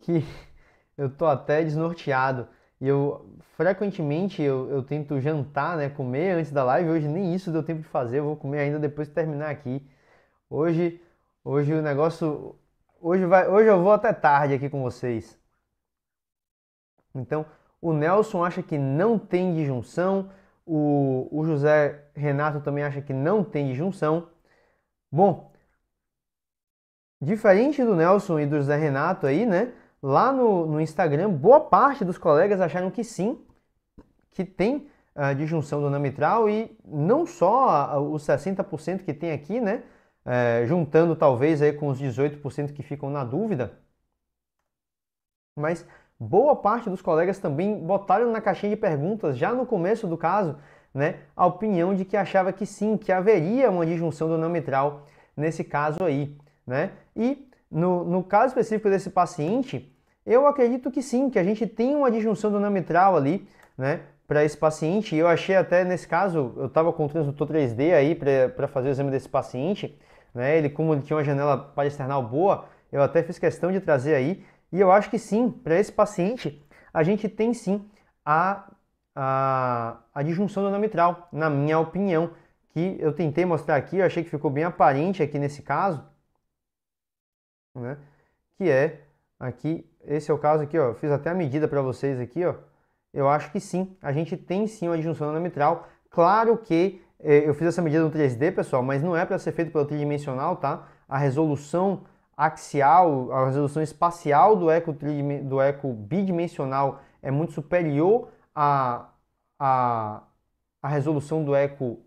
que eu tô até desnorteado. E eu frequentemente eu, eu tento jantar, né, comer antes da live. Hoje nem isso deu tempo de fazer. Eu vou comer ainda depois de terminar aqui. Hoje, hoje o negócio, hoje vai, hoje eu vou até tarde aqui com vocês. Então, o Nelson acha que não tem disjunção. O, o José Renato também acha que não tem disjunção. Bom, Diferente do Nelson e do José Renato aí, né? Lá no, no Instagram, boa parte dos colegas acharam que sim, que tem a ah, disjunção do namitral e não só os 60% que tem aqui, né? É, juntando talvez aí com os 18% que ficam na dúvida, mas boa parte dos colegas também botaram na caixinha de perguntas, já no começo do caso, né, a opinião de que achava que sim, que haveria uma disjunção do namitral nesse caso aí, né? E no, no caso específico desse paciente, eu acredito que sim, que a gente tem uma disjunção do namitral ali, né? Para esse paciente, eu achei até nesse caso, eu estava com o transdutor 3D aí para fazer o exame desse paciente, né? Ele, como ele tinha uma janela para boa, eu até fiz questão de trazer aí, e eu acho que sim, para esse paciente, a gente tem sim a, a, a disjunção do namitral, na minha opinião, que eu tentei mostrar aqui, eu achei que ficou bem aparente aqui nesse caso, né? Que é aqui, esse é o caso aqui, ó, fiz até a medida para vocês aqui, ó. Eu acho que sim, a gente tem sim uma disjunção anamitral. Claro que eh, eu fiz essa medida no 3D, pessoal, mas não é para ser feito pelo tridimensional, tá? A resolução axial, a resolução espacial do eco, do eco bidimensional é muito superior à, à, à resolução do eco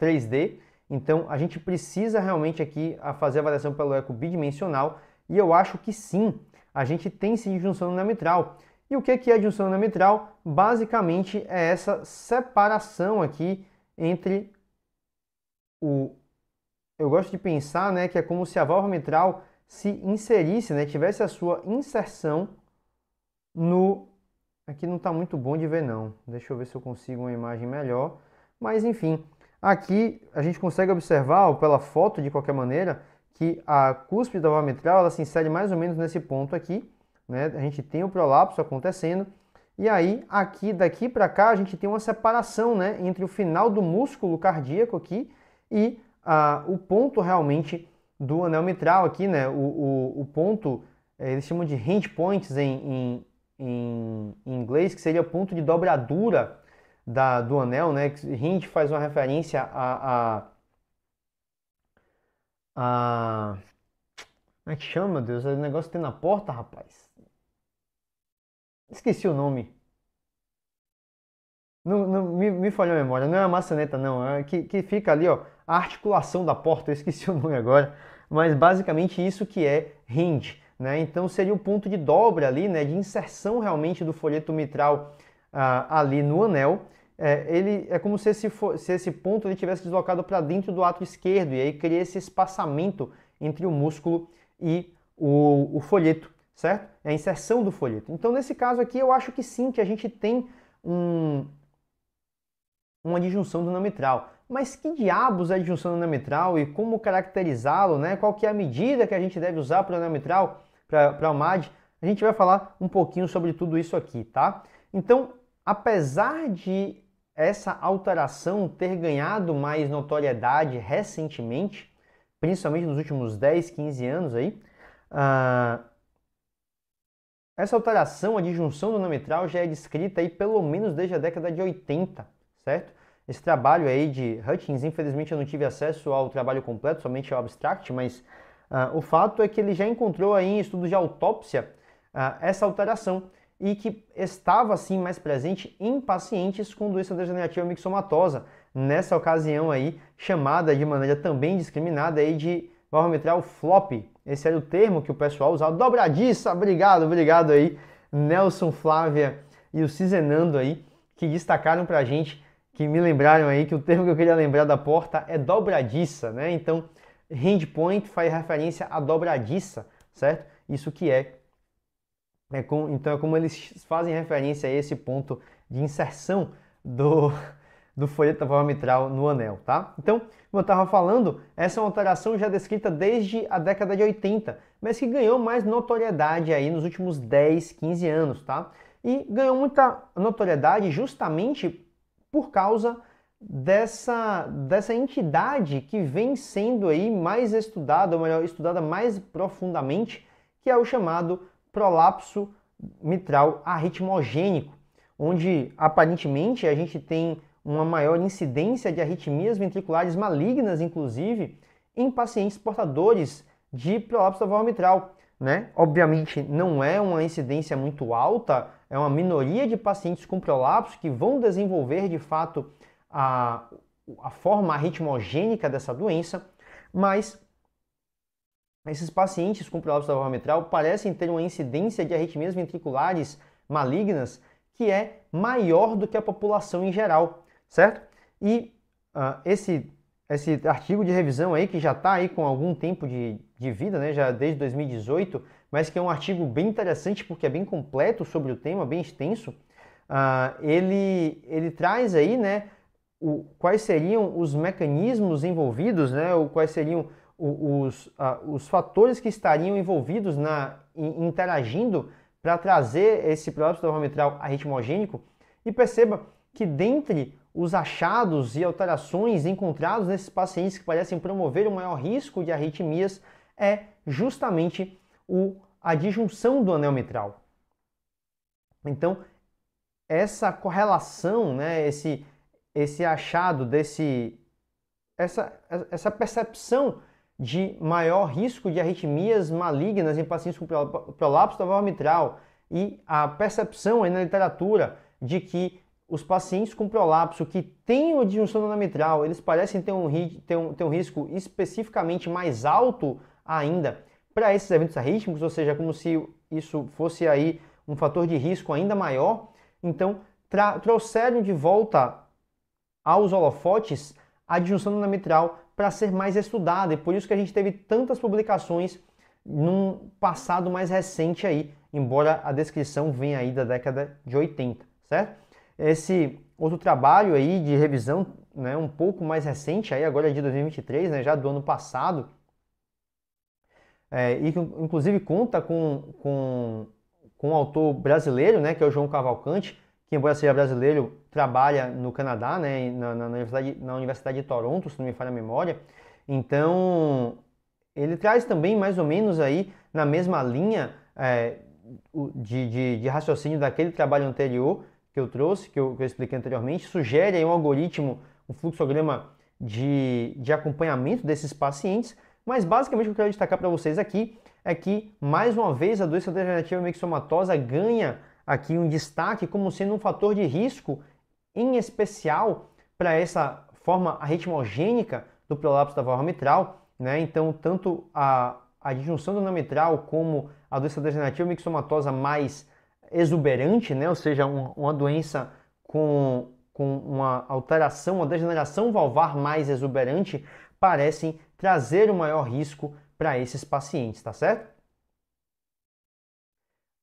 3D. Então, a gente precisa realmente aqui fazer a avaliação pelo eco bidimensional e eu acho que sim, a gente tem sim junção diametral. E o que é junção diametral? Basicamente é essa separação aqui entre o... Eu gosto de pensar né, que é como se a válvula mitral se inserisse, né, tivesse a sua inserção no... Aqui não está muito bom de ver não, deixa eu ver se eu consigo uma imagem melhor. Mas enfim, Aqui a gente consegue observar, pela foto de qualquer maneira, que a cúspide da valva ela se insere mais ou menos nesse ponto aqui. Né? A gente tem o prolapso acontecendo. E aí, aqui daqui para cá, a gente tem uma separação né, entre o final do músculo cardíaco aqui e ah, o ponto realmente do anel mitral aqui, né? O, o, o ponto, eh, eles chamam de hinge points em, em, em, inglês, que seria ponto de dobradura da, do anel, né? Hind faz uma referência a, a, a como é que chama, meu Deus? É o negócio que tem na porta, rapaz. Esqueci o nome. Não, não, me, me falhou a memória. Não é a maçaneta, não. É que, que fica ali, ó. A articulação da porta. Eu esqueci o nome agora. Mas basicamente isso que é hinge. Né? Então seria o ponto de dobra ali, né? De inserção realmente do folheto mitral ah, ali no anel é, ele, é como se esse, for, se esse ponto ele tivesse deslocado para dentro do ato esquerdo e aí cria esse espaçamento entre o músculo e o, o folheto, certo? É a inserção do folheto. Então, nesse caso aqui, eu acho que sim, que a gente tem um, uma disjunção do namitral. Mas que diabos é a disjunção do namitral e como caracterizá-lo, né? Qual que é a medida que a gente deve usar para o namitral, para o MAD? A gente vai falar um pouquinho sobre tudo isso aqui, tá? Então, apesar de essa alteração ter ganhado mais notoriedade recentemente, principalmente nos últimos 10, 15 anos aí, uh, essa alteração, a disjunção do nometral já é descrita aí pelo menos desde a década de 80, certo? Esse trabalho aí de Hutchins, infelizmente eu não tive acesso ao trabalho completo, somente ao abstract, mas uh, o fato é que ele já encontrou aí em estudos de autópsia uh, essa alteração e que estava assim mais presente em pacientes com doença degenerativa mixomatosa, nessa ocasião aí chamada de maneira também discriminada aí de barometral flop. Esse era o termo que o pessoal usava, dobradiça. Obrigado, obrigado aí Nelson Flávia e o Cizenando aí que destacaram pra gente, que me lembraram aí que o termo que eu queria lembrar da porta é dobradiça, né? Então, endpoint faz referência à dobradiça, certo? Isso que é é com, então é como eles fazem referência a esse ponto de inserção do, do folheto mitral no anel, tá? Então, como eu estava falando, essa é uma alteração já descrita desde a década de 80, mas que ganhou mais notoriedade aí nos últimos 10, 15 anos, tá? E ganhou muita notoriedade justamente por causa dessa, dessa entidade que vem sendo aí mais estudada, ou melhor, estudada mais profundamente, que é o chamado prolapso mitral arritmogênico, onde aparentemente a gente tem uma maior incidência de arritmias ventriculares malignas, inclusive, em pacientes portadores de prolapso da mitral. Né? Obviamente não é uma incidência muito alta, é uma minoria de pacientes com prolapso que vão desenvolver de fato a, a forma arritmogênica dessa doença, mas esses pacientes com prolapso da mitral parecem ter uma incidência de arritmias ventriculares malignas que é maior do que a população em geral, certo? E uh, esse, esse artigo de revisão aí, que já está aí com algum tempo de, de vida, né, já desde 2018, mas que é um artigo bem interessante porque é bem completo sobre o tema, bem extenso, uh, ele, ele traz aí né, o, quais seriam os mecanismos envolvidos, né, ou quais seriam os, os fatores que estariam envolvidos na interagindo para trazer esse próprio anel mitral arritmogênico e perceba que dentre os achados e alterações encontrados nesses pacientes que parecem promover o maior risco de arritmias é justamente o, a disjunção do anel mitral. Então, essa correlação, né, esse, esse achado desse essa, essa percepção de maior risco de arritmias malignas em pacientes com prolapso da válvula mitral e a percepção aí na literatura de que os pacientes com prolapso que têm a disjunção na mitral, eles parecem ter um, ter um, ter um risco especificamente mais alto ainda para esses eventos arrítmicos, ou seja, como se isso fosse aí um fator de risco ainda maior. Então, trouxeram de volta aos holofotes a disjunção na mitral para ser mais estudada, e por isso que a gente teve tantas publicações num passado mais recente aí, embora a descrição venha aí da década de 80, certo? Esse outro trabalho aí de revisão, né, um pouco mais recente aí, agora de 2023, né, já do ano passado, é, e que inclusive conta com, com, com um autor brasileiro, né, que é o João Cavalcante, que embora seja brasileiro, trabalha no Canadá, né, na, na, universidade, na Universidade de Toronto, se não me falha a memória. Então, ele traz também mais ou menos aí na mesma linha é, de, de, de, raciocínio daquele trabalho anterior que eu trouxe, que eu, que eu expliquei anteriormente, sugere aí um algoritmo, um fluxograma de, de acompanhamento desses pacientes, mas basicamente o que eu quero destacar para vocês aqui é que, mais uma vez, a doença degenerativa mixomatosa ganha aqui um destaque como sendo um fator de risco, em especial para essa forma arritmogênica do prolapso da válvula mitral. Né? Então, tanto a, a disjunção do mitral como a doença degenerativa mixomatosa mais exuberante, né? ou seja, um, uma doença com, com uma alteração, uma degeneração valvar mais exuberante, parecem trazer o um maior risco para esses pacientes, tá certo?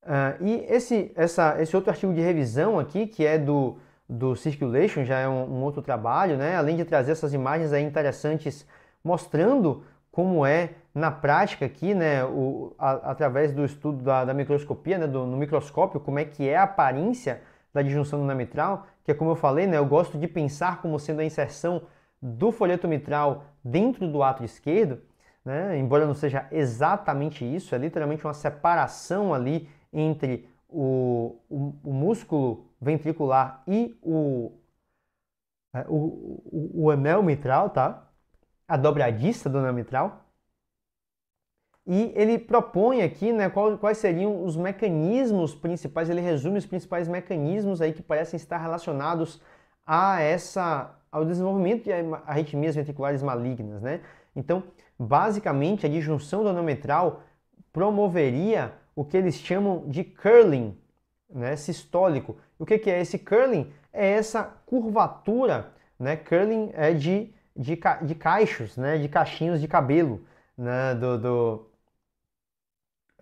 Uh, e esse, essa, esse outro artigo de revisão aqui, que é do, do Circulation, já é um, um outro trabalho, né? além de trazer essas imagens aí interessantes mostrando como é na prática aqui, né, o, a, através do estudo da, da microscopia, né, do, no microscópio, como é que é a aparência da disjunção do mitral, que é como eu falei, né, eu gosto de pensar como sendo a inserção do folheto mitral dentro do ato esquerdo, né, embora não seja exatamente isso, é literalmente uma separação ali entre o, o, o músculo ventricular e o, é, o, o, o anel mitral, tá? A dobradiça do anel mitral. E ele propõe aqui né, quais seriam os mecanismos principais, ele resume os principais mecanismos aí que parecem estar relacionados a essa, ao desenvolvimento de arritmias ventriculares malignas. Né? Então, basicamente, a disjunção do anel mitral promoveria o que eles chamam de curling né, sistólico. O que, que é esse curling? É essa curvatura, né? Curling é de, de, de caixos, né? De cachinhos de cabelo, né? Do, do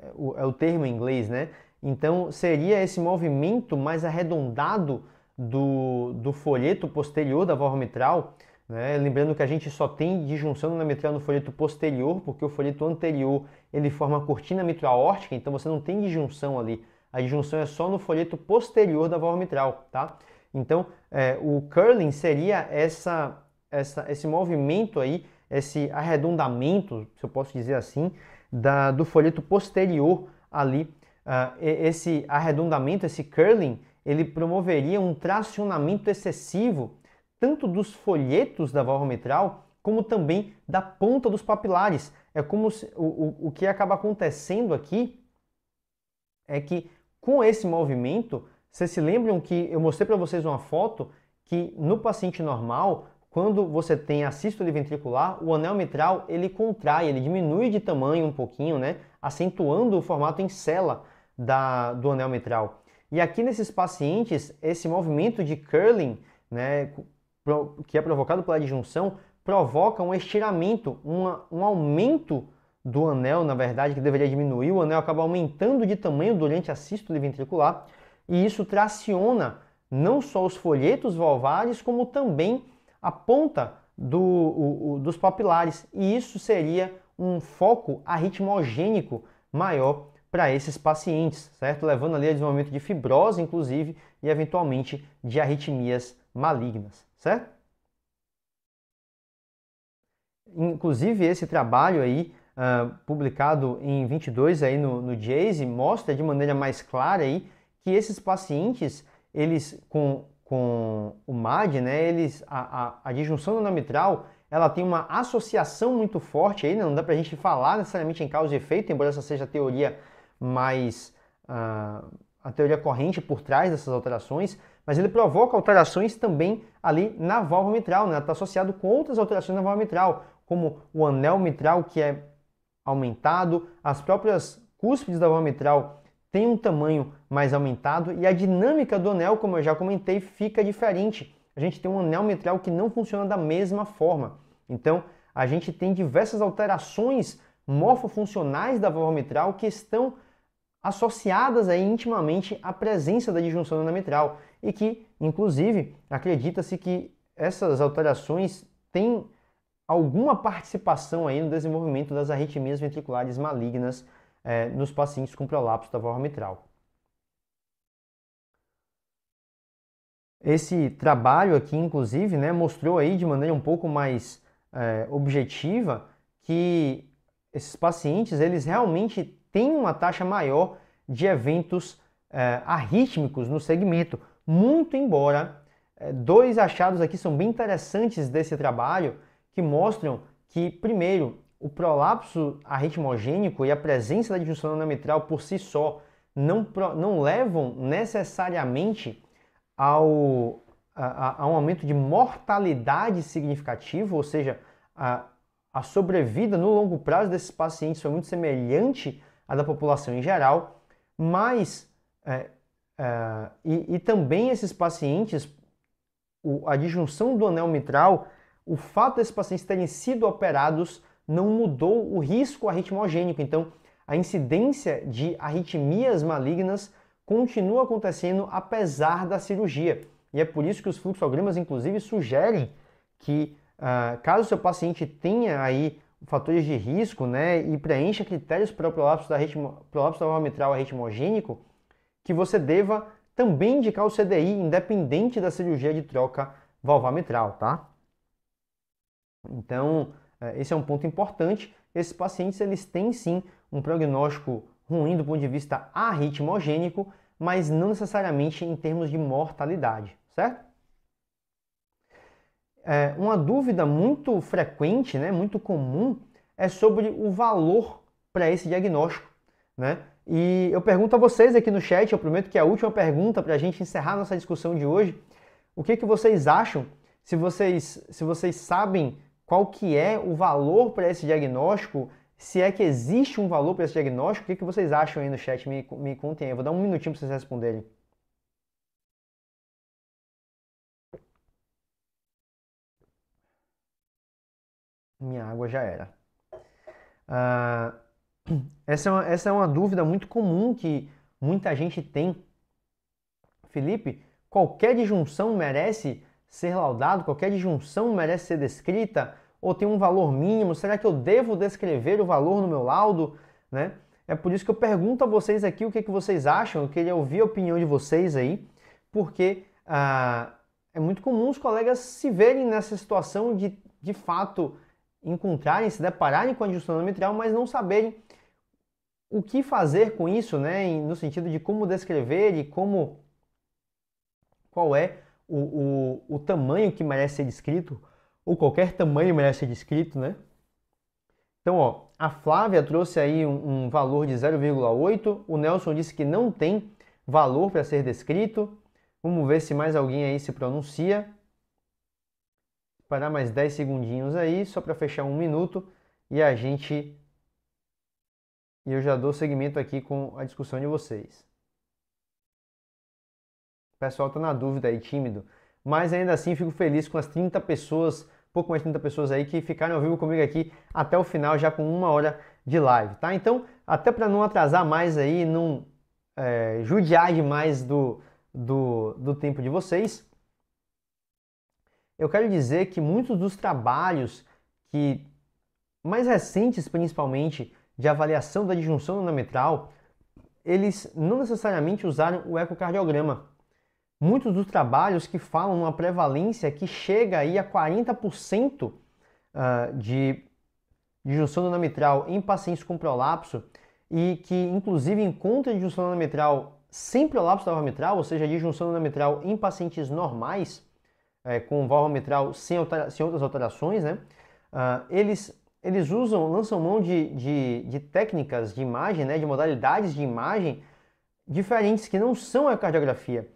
é, o, é o termo em inglês, né? Então seria esse movimento mais arredondado do, do folheto posterior da válvula mitral né? Lembrando que a gente só tem disjunção na mitral no folheto posterior, porque o folheto anterior ele forma a cortina mitral órtica, então você não tem disjunção ali. A disjunção é só no folheto posterior da válvula mitral, tá? Então, é, o curling seria essa, essa, esse movimento aí, esse arredondamento, se eu posso dizer assim, da, do folheto posterior ali. Uh, esse arredondamento, esse curling, ele promoveria um tracionamento excessivo tanto dos folhetos da válvula mitral como também da ponta dos papilares. É como se, o, o, o que acaba acontecendo aqui é que com esse movimento, vocês se lembram que eu mostrei para vocês uma foto que no paciente normal, quando você tem a sístole ventricular, o anel mitral ele contrai, ele diminui de tamanho um pouquinho, né, acentuando o formato em cela da, do anel mitral. E aqui nesses pacientes, esse movimento de curling, né, que é provocado pela disjunção provoca um estiramento, uma, um aumento do anel, na verdade, que deveria diminuir, o anel acaba aumentando de tamanho durante a sístole ventricular, e isso traciona não só os folhetos valvares, como também a ponta do, o, o, dos papilares, e isso seria um foco arritmogênico maior para esses pacientes, certo? Levando ali a desenvolvimento de fibrose, inclusive, e eventualmente de arritmias malignas certo? Inclusive, esse trabalho aí, uh, publicado em 22 aí no, no JASE, mostra de maneira mais clara aí que esses pacientes, eles com, com o MAD, né, eles, a, a, a disjunção nonamitral, ela tem uma associação muito forte aí, né? não dá para a gente falar necessariamente em causa e efeito, embora essa seja a teoria mais, uh, a teoria corrente por trás dessas alterações, mas ele provoca alterações também ali na válvula mitral, né? Está associado com outras alterações na válvula mitral, como o anel mitral que é aumentado, as próprias cúspides da válvula mitral têm um tamanho mais aumentado e a dinâmica do anel, como eu já comentei, fica diferente. A gente tem um anel mitral que não funciona da mesma forma. Então, a gente tem diversas alterações morfofuncionais da válvula mitral que estão associadas aí intimamente à presença da disjunção endometral e que, inclusive, acredita-se que essas alterações têm alguma participação aí no desenvolvimento das arritmias ventriculares malignas eh, nos pacientes com prolapso da válvula mitral. Esse trabalho aqui, inclusive, né, mostrou aí de maneira um pouco mais eh, objetiva que esses pacientes eles realmente tem uma taxa maior de eventos eh, arrítmicos no segmento, muito embora eh, dois achados aqui são bem interessantes desse trabalho que mostram que, primeiro, o prolapso arritmogênico e a presença da disjunção anamitral por si só não, não levam necessariamente ao, a, a, um aumento de mortalidade significativo, ou seja, a, a sobrevida no longo prazo desses pacientes foi muito semelhante a da população em geral, mas é, é, e, e, também esses pacientes, o, a disjunção do anel mitral, o fato desses pacientes terem sido operados não mudou o risco arritmogênico. Então, a incidência de arritmias malignas continua acontecendo apesar da cirurgia. E é por isso que os fluxogramas, inclusive, sugerem que, uh, caso o seu paciente tenha aí fatores de risco né, e preencha critérios para o prolapso, da ritmo, prolapso normometral arritmogênico, que você deva também indicar o CDI, independente da cirurgia de troca valvametral, tá? Então, é, esse é um ponto importante. Esses pacientes, eles têm sim um prognóstico ruim do ponto de vista arritmogênico, mas não necessariamente em termos de mortalidade, certo? É, uma dúvida muito frequente, né, muito comum, é sobre o valor para esse diagnóstico. Né? E eu pergunto a vocês aqui no chat, eu prometo que é a última pergunta para a gente encerrar nossa discussão de hoje. O que, que vocês acham? Se vocês, se vocês sabem qual que é o valor para esse diagnóstico, se é que existe um valor para esse diagnóstico, o que, que vocês acham aí no chat? Me, me contem aí, eu vou dar um minutinho para vocês responderem. minha água já era. Ah, essa, é uma, essa é uma dúvida muito comum que muita gente tem. Felipe, qualquer disjunção merece ser laudado? Qualquer disjunção merece ser descrita? Ou tem um valor mínimo? Será que eu devo descrever o valor no meu laudo? Né? É por isso que eu pergunto a vocês aqui o que, que vocês acham. Eu queria ouvir a opinião de vocês aí, porque ah, é muito comum os colegas se verem nessa situação de, de fato, encontrarem, se depararem com a disfunção endometrial, mas não saberem o que fazer com isso, né? No sentido de como descrever e como qual é o, o, o tamanho que merece ser descrito, ou qualquer tamanho merece ser descrito, né? Então, ó, a Flávia trouxe aí um, um valor de 0,8, o Nelson disse que não tem valor para ser descrito. Vamos ver se mais alguém aí se pronuncia. Vai dar mais 10 segundinhos aí, só para fechar um minuto e a gente. E eu já dou seguimento aqui com a discussão de vocês. O pessoal tá na dúvida aí, tímido. Mas ainda assim, fico feliz com as 30 pessoas, pouco mais de 30 pessoas aí que ficaram ao vivo comigo aqui até o final, já com uma hora de live, tá? Então, até para não atrasar mais aí, não é, judiar demais do, do, do tempo de vocês, eu quero dizer que muitos dos trabalhos que mais recentes, principalmente, de avaliação da disjunção menometral, eles não necessariamente usaram o ecocardiograma. Muitos dos trabalhos que falam uma prevalência que chega aí a 40% ah, de disjunção menometral em pacientes com prolapso e que inclusive encontra disjunção menometral sem prolapso da mitral, ou seja, disjunção menometral em pacientes normais, é, com válvula mitral sem, altera sem outras alterações, né? Uh, eles, eles usam, lançam mão de, de, de, técnicas de imagem, né? De modalidades de imagem diferentes que não são a cardiografia.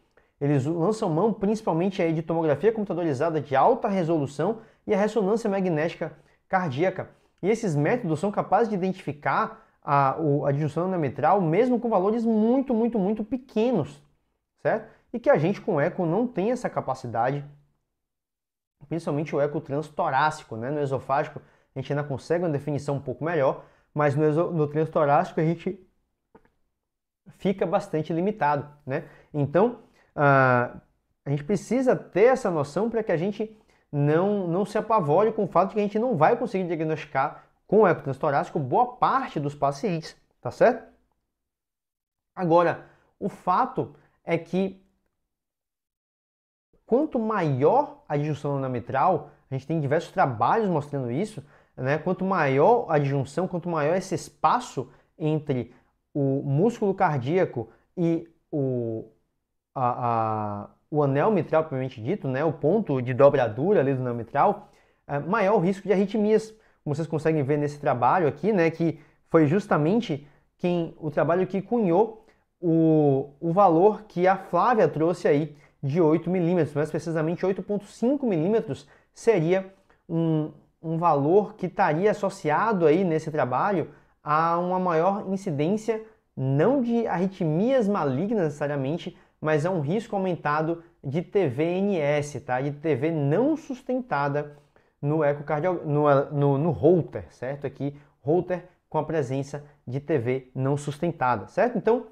Eles lançam mão principalmente aí de tomografia computadorizada de alta resolução e a ressonância magnética cardíaca. E esses métodos são capazes de identificar a, a disjunção endometral mesmo com valores muito, muito, muito pequenos, certo? E que a gente com eco não tem essa capacidade principalmente o eco transtorácico, né? No esofágico a gente ainda consegue uma definição um pouco melhor, mas no, transtorácico no a gente fica bastante limitado, né? Então, uh, a gente precisa ter essa noção para que a gente não, não se apavore com o fato de que a gente não vai conseguir diagnosticar com o ecotrânsito boa parte dos pacientes, tá certo? Agora, o fato é que Quanto maior a disjunção ornamental, a gente tem diversos trabalhos mostrando isso, né? quanto maior a disjunção, quanto maior esse espaço entre o músculo cardíaco e o, a, a, o anel mitral, propriamente dito, né? o ponto de dobradura ali do anel mitral, é maior o risco de arritmias. Como vocês conseguem ver nesse trabalho aqui, né? que foi justamente quem o trabalho que cunhou o, o valor que a Flávia trouxe aí de 8 milímetros, mais precisamente 8,5 milímetros seria um, um valor que estaria associado aí nesse trabalho a uma maior incidência não de arritmias malignas necessariamente, mas a um risco aumentado de TVNS, tá? de TV não sustentada no ecocardiograma, no, no, no Holter, certo? Aqui, Holter com a presença de TV não sustentada, certo? Então,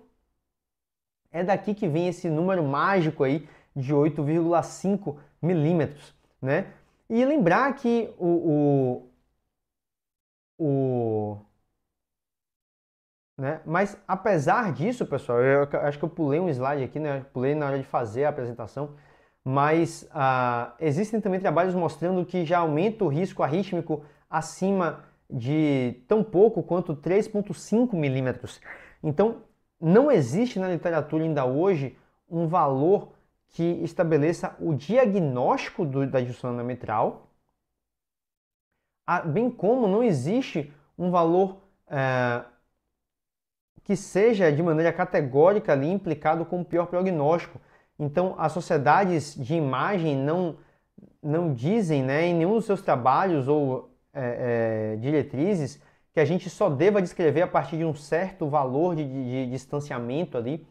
é daqui que vem esse número mágico aí de 8,5 milímetros, né? E lembrar que o, o, o né? Mas apesar disso, pessoal, eu acho que eu pulei um slide aqui, né? pulei na hora de fazer a apresentação, mas ah, existem também trabalhos mostrando que já aumenta o risco arrítmico acima de tão pouco quanto 3,5 milímetros. Então, não existe na literatura ainda hoje um valor que estabeleça o diagnóstico do, da disfunção mitral, bem como não existe um valor é, que seja de maneira categórica ali implicado com o pior prognóstico. Então, as sociedades de imagem não, não dizem né, em nenhum dos seus trabalhos ou é, é, diretrizes que a gente só deva descrever a partir de um certo valor de, de, de distanciamento ali.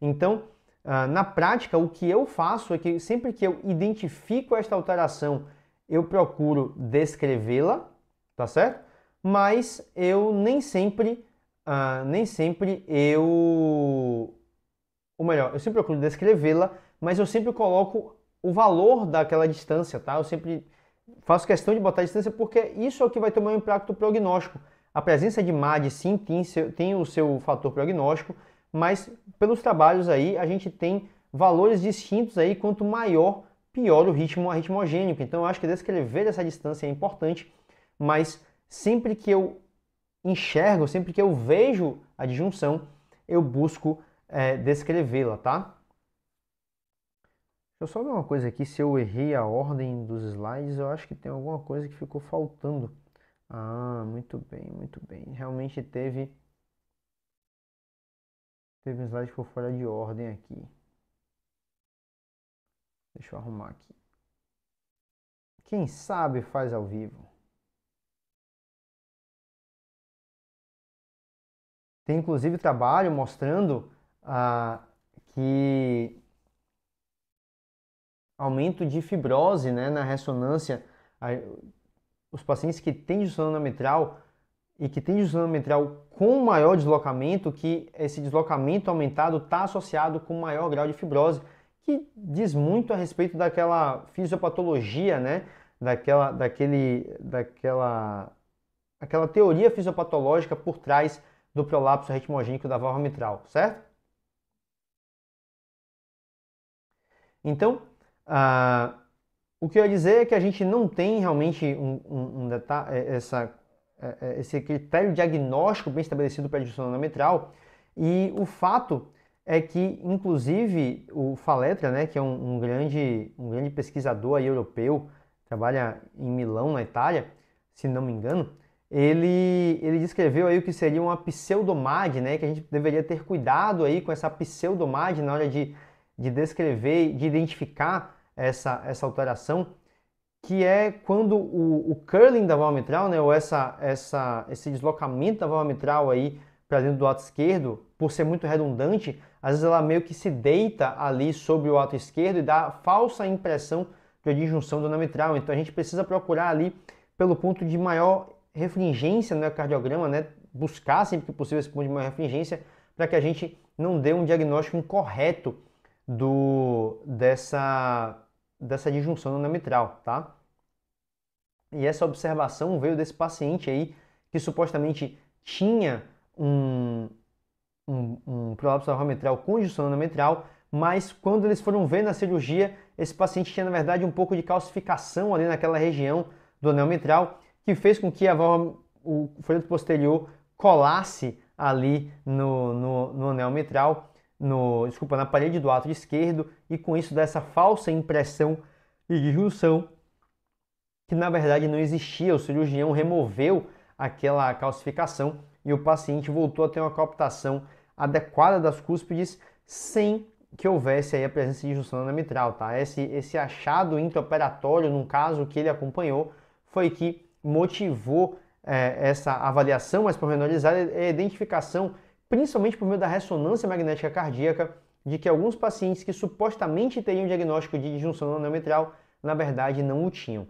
Então, ah, na prática, o que eu faço é que sempre que eu identifico esta alteração, eu procuro descrevê-la, tá certo? Mas eu nem sempre, uh, nem sempre eu, ou melhor, eu sempre procuro descrevê-la, mas eu sempre coloco o valor daquela distância, tá? Eu sempre faço questão de botar a distância porque isso é o que vai ter o meu impacto prognóstico. A presença de MAD sim tem, tem o seu fator prognóstico, mas pelos trabalhos aí a gente tem valores distintos aí, quanto maior, pior o ritmo arritmogênico. Então eu acho que descrever essa distância é importante, mas sempre que eu enxergo, sempre que eu vejo a disjunção, eu busco é, descrevê-la, tá? Deixa eu só ver uma coisa aqui, se eu errei a ordem dos slides, eu acho que tem alguma coisa que ficou faltando. Ah, muito bem, muito bem. Realmente teve Teve um slide por fora de ordem aqui. Deixa eu arrumar aqui. Quem sabe faz ao vivo. Tem inclusive trabalho mostrando ah, que aumento de fibrose né, na ressonância. Os pacientes que têm dissonância mitral e que tem deslocamento mitral com maior deslocamento, que esse deslocamento aumentado está associado com maior grau de fibrose, que diz muito a respeito daquela fisiopatologia, né? Daquela, daquele, daquela, aquela teoria fisiopatológica por trás do prolapso ritmogênico da válvula mitral, certo? Então, ah, o que eu ia dizer é que a gente não tem realmente um, um, um é, essa é, é, esse aquele diagnóstico bem estabelecido para a disfunção metral e o fato é que, inclusive, o Faletra, né, que é um, um, grande, um grande pesquisador aí europeu, trabalha em Milão, na Itália, se não me engano, ele, ele descreveu aí o que seria uma pseudomade, né, que a gente deveria ter cuidado aí com essa pseudomade na hora de, de descrever, de identificar essa, essa alteração, que é quando o, o curling da valva mitral, né, ou essa, essa, esse deslocamento da valva mitral aí para dentro do ato esquerdo, por ser muito redundante, às vezes ela meio que se deita ali sobre o ato esquerdo e dá falsa impressão de disjunção do mitral. Então a gente precisa procurar ali pelo ponto de maior refringência no né, cardiograma, né, buscar sempre que possível esse ponto de maior refringência para que a gente não dê um diagnóstico incorreto do dessa dessa disjunção non tá? E essa observação veio desse paciente aí que supostamente tinha um, um, um prolapso orometral com disjunção non mas quando eles foram ver na cirurgia, esse paciente tinha na verdade um pouco de calcificação ali naquela região do anel mitral, que fez com que a válvula, o folheto posterior colasse ali no, no, no anel mitral no, desculpa, na parede do ato esquerdo e com isso dessa falsa impressão de disjunção que na verdade não existia. O cirurgião removeu aquela calcificação e o paciente voltou a ter uma captação adequada das cúspides sem que houvesse aí a presença de junção na mitral, tá? Esse, esse achado intraoperatório, num caso que ele acompanhou, foi que motivou é, essa avaliação mais pormenorizada e a identificação principalmente por meio da ressonância magnética cardíaca, de que alguns pacientes que supostamente teriam diagnóstico de disjunção endometrial, na verdade não o tinham.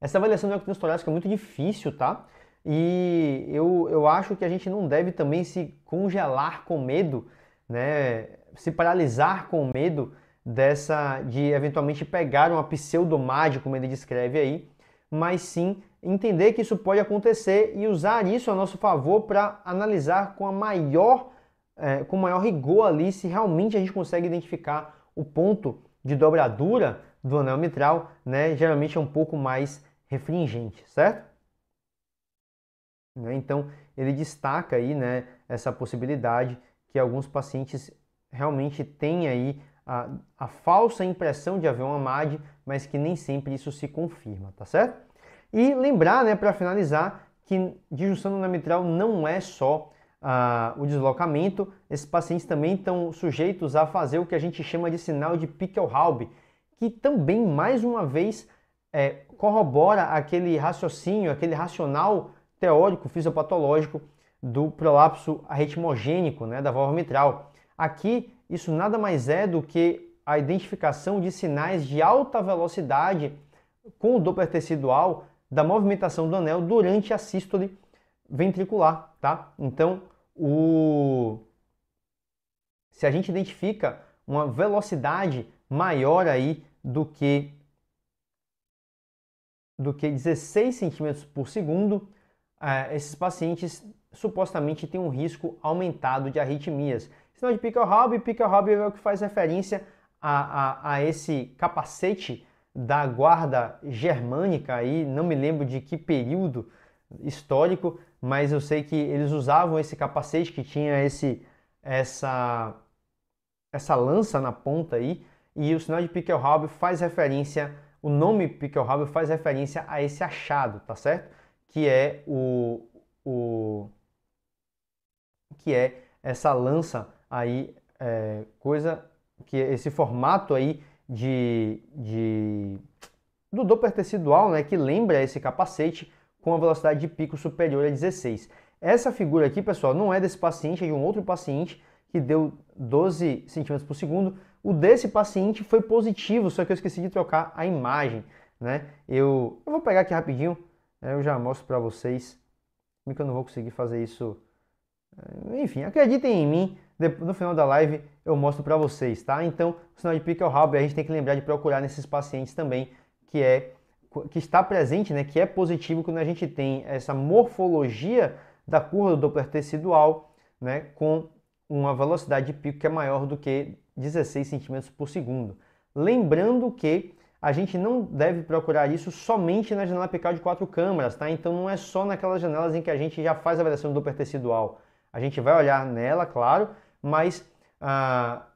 Essa avaliação do ectônus é muito difícil, tá? E eu, eu acho que a gente não deve também se congelar com medo, né? Se paralisar com medo dessa de eventualmente pegar uma pseudomádia, como ele descreve aí, mas sim entender que isso pode acontecer e usar isso a nosso favor para analisar com a maior é, com maior rigor ali se realmente a gente consegue identificar o ponto de dobradura do anel mitral, né? Geralmente é um pouco mais refringente, certo? Né? Então ele destaca aí, né, essa possibilidade que alguns pacientes realmente têm aí a, a falsa impressão de haver uma MAD, mas que nem sempre isso se confirma, tá certo? E lembrar, né, para finalizar, que disjunção na mitral não é só o deslocamento, esses pacientes também estão sujeitos a fazer o que a gente chama de sinal de Pickel-Haube, que também, mais uma vez, é, corrobora aquele raciocínio, aquele racional teórico, fisiopatológico do prolapso arritmogênico né, da válvula mitral. Aqui isso nada mais é do que a identificação de sinais de alta velocidade com o Doppler tecidual da movimentação do anel durante a sístole ventricular, tá? Então, o... se a gente identifica uma velocidade maior aí do que do que 16 centímetros por segundo, eh, esses pacientes supostamente têm um risco aumentado de arritmias. Sinal de Pickle Hobby, Pickle é o que faz referência a, a, a esse capacete da guarda germânica aí, não me lembro de que período histórico, mas eu sei que eles usavam esse capacete que tinha esse essa essa lança na ponta aí, e o sinal de Pickelhaube faz referência, o nome Pickelhaube faz referência a esse achado, tá certo? Que é o, o que é essa lança aí é, coisa que esse formato aí de, de do doper tecidual, né, que lembra esse capacete com a velocidade de pico superior a 16. Essa figura aqui, pessoal, não é desse paciente, é de um outro paciente que deu 12 centímetros por segundo. O desse paciente foi positivo, só que eu esqueci de trocar a imagem, né? Eu, eu vou pegar aqui rapidinho, né? eu já mostro para vocês. Como é que eu não vou conseguir fazer isso? Enfim, acreditem em mim. No final da live eu mostro para vocês, tá? Então, o sinal de pico é o rabo e a gente tem que lembrar de procurar nesses pacientes também que é que está presente, né, que é positivo quando a gente tem essa morfologia da curva do Doppler tecidual, né, com uma velocidade de pico que é maior do que 16 centímetros por segundo. Lembrando que a gente não deve procurar isso somente na janela apical de quatro câmaras, tá? Então não é só naquelas janelas em que a gente já faz a avaliação do Doppler tecidual. A gente vai olhar nela, claro, mas ah,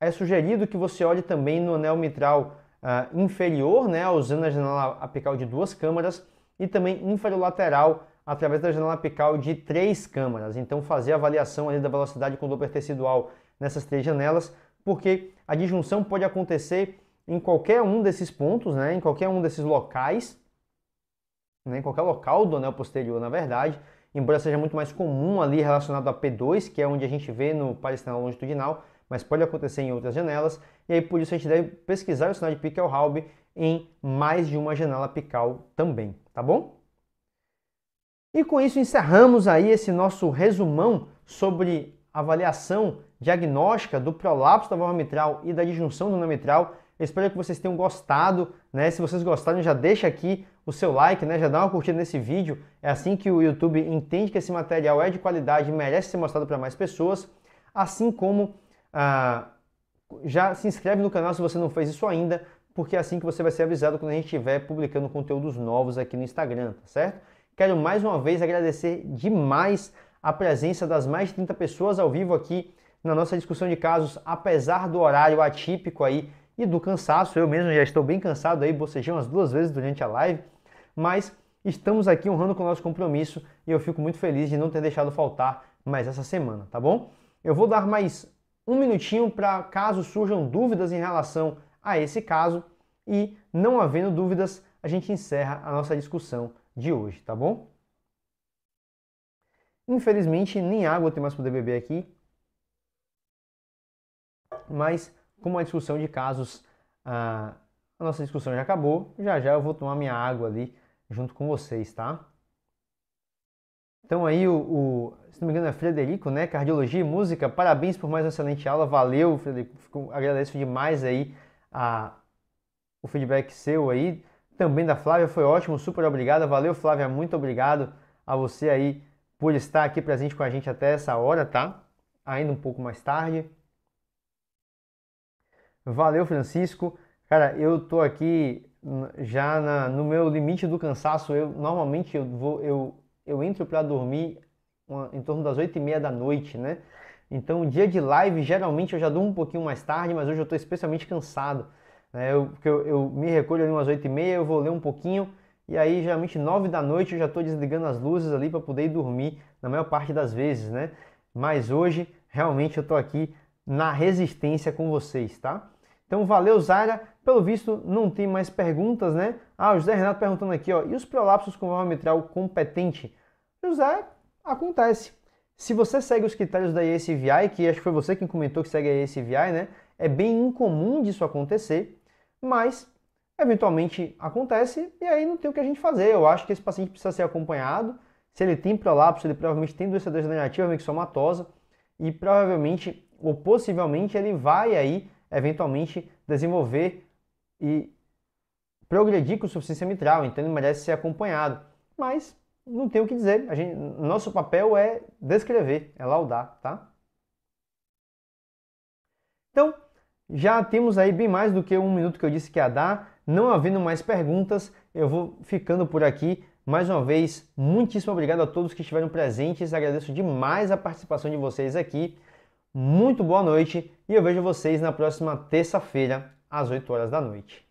é sugerido que você olhe também no anel mitral ah, inferior, né, usando a janela apical de duas câmaras, e também inferolateral, através da janela apical de três câmaras. Então, fazer a avaliação ali da velocidade com Doppler tecidual nessas três janelas, porque a disjunção pode acontecer em qualquer um desses pontos, né, em qualquer um desses locais, né, em qualquer local do anel posterior, na verdade, embora seja muito mais comum ali relacionado a P2, que é onde a gente vê no parecinal longitudinal, mas pode acontecer em outras janelas, e aí por isso a gente deve pesquisar o sinal de Pickel-Haube em mais de uma janela apical também, tá bom? E com isso encerramos aí esse nosso resumão sobre avaliação diagnóstica do prolapso da válvula mitral e da disjunção do mitral. espero que vocês tenham gostado, né? Se vocês gostaram, já deixa aqui o seu like, né? Já dá uma curtida nesse vídeo. É assim que o YouTube entende que esse material é de qualidade e merece ser mostrado para mais pessoas. Assim como ah, já se inscreve no canal se você não fez isso ainda, porque é assim que você vai ser avisado quando a gente estiver publicando conteúdos novos aqui no Instagram, tá certo? Quero mais uma vez agradecer demais a presença das mais de 30 pessoas ao vivo aqui na nossa discussão de casos, apesar do horário atípico aí e do cansaço. Eu mesmo já estou bem cansado aí, bocejei umas duas vezes durante a live mas estamos aqui honrando com o nosso compromisso e eu fico muito feliz de não ter deixado faltar mais essa semana, tá bom? Eu vou dar mais um minutinho para caso surjam dúvidas em relação a esse caso e, não havendo dúvidas, a gente encerra a nossa discussão de hoje, tá bom? Infelizmente, nem água tem mais para beber aqui, mas como a discussão de casos, ah, a nossa discussão já acabou, já já eu vou tomar minha água ali junto com vocês, tá? Então aí o, o, se não me engano é Frederico, né? Cardiologia e música. Parabéns por mais uma excelente aula. Valeu, Frederico. Fico, agradeço demais aí a, o feedback seu aí. Também da Flávia, foi ótimo, super obrigada. Valeu, Flávia, muito obrigado a você aí por estar aqui presente com a gente até essa hora, tá? Ainda um pouco mais tarde. Valeu, Francisco. Cara, eu tô aqui já na, no meu limite do cansaço, eu normalmente eu vou eu, eu entro para dormir uma, em torno das 8 e meia da noite, né? Então, dia de live, geralmente eu já durmo um pouquinho mais tarde, mas hoje eu estou especialmente cansado. Né? Eu, eu, eu me recolho ali umas 8 e meia, eu vou ler um pouquinho, e aí geralmente 9 da noite eu já estou desligando as luzes ali para poder dormir, na maior parte das vezes, né? Mas hoje, realmente, eu estou aqui na resistência com vocês, tá? Então valeu, Zaira. Pelo visto, não tem mais perguntas, né? Ah, o José Renato perguntando aqui, ó, e os prolapsos com valva mitral competente? José, acontece. Se você segue os critérios da ESVI, que acho que foi você quem comentou que segue a ESVI, né? É bem incomum disso acontecer, mas eventualmente acontece e aí não tem o que a gente fazer. Eu acho que esse paciente precisa ser acompanhado. Se ele tem prolapso, ele provavelmente tem doença degenerativa mixomatosa e provavelmente ou possivelmente ele vai aí eventualmente desenvolver e progredir com suficiência mitral, então ele merece ser acompanhado. Mas não tem o que dizer, a gente, nosso papel é descrever, é laudar, tá? Então, já temos aí bem mais do que um minuto que eu disse que ia dar. Não havendo mais perguntas, eu vou ficando por aqui. Mais uma vez, muitíssimo obrigado a todos que estiveram presentes. Agradeço demais a participação de vocês aqui muito boa noite e eu vejo vocês na próxima terça-feira, às 8 horas da noite.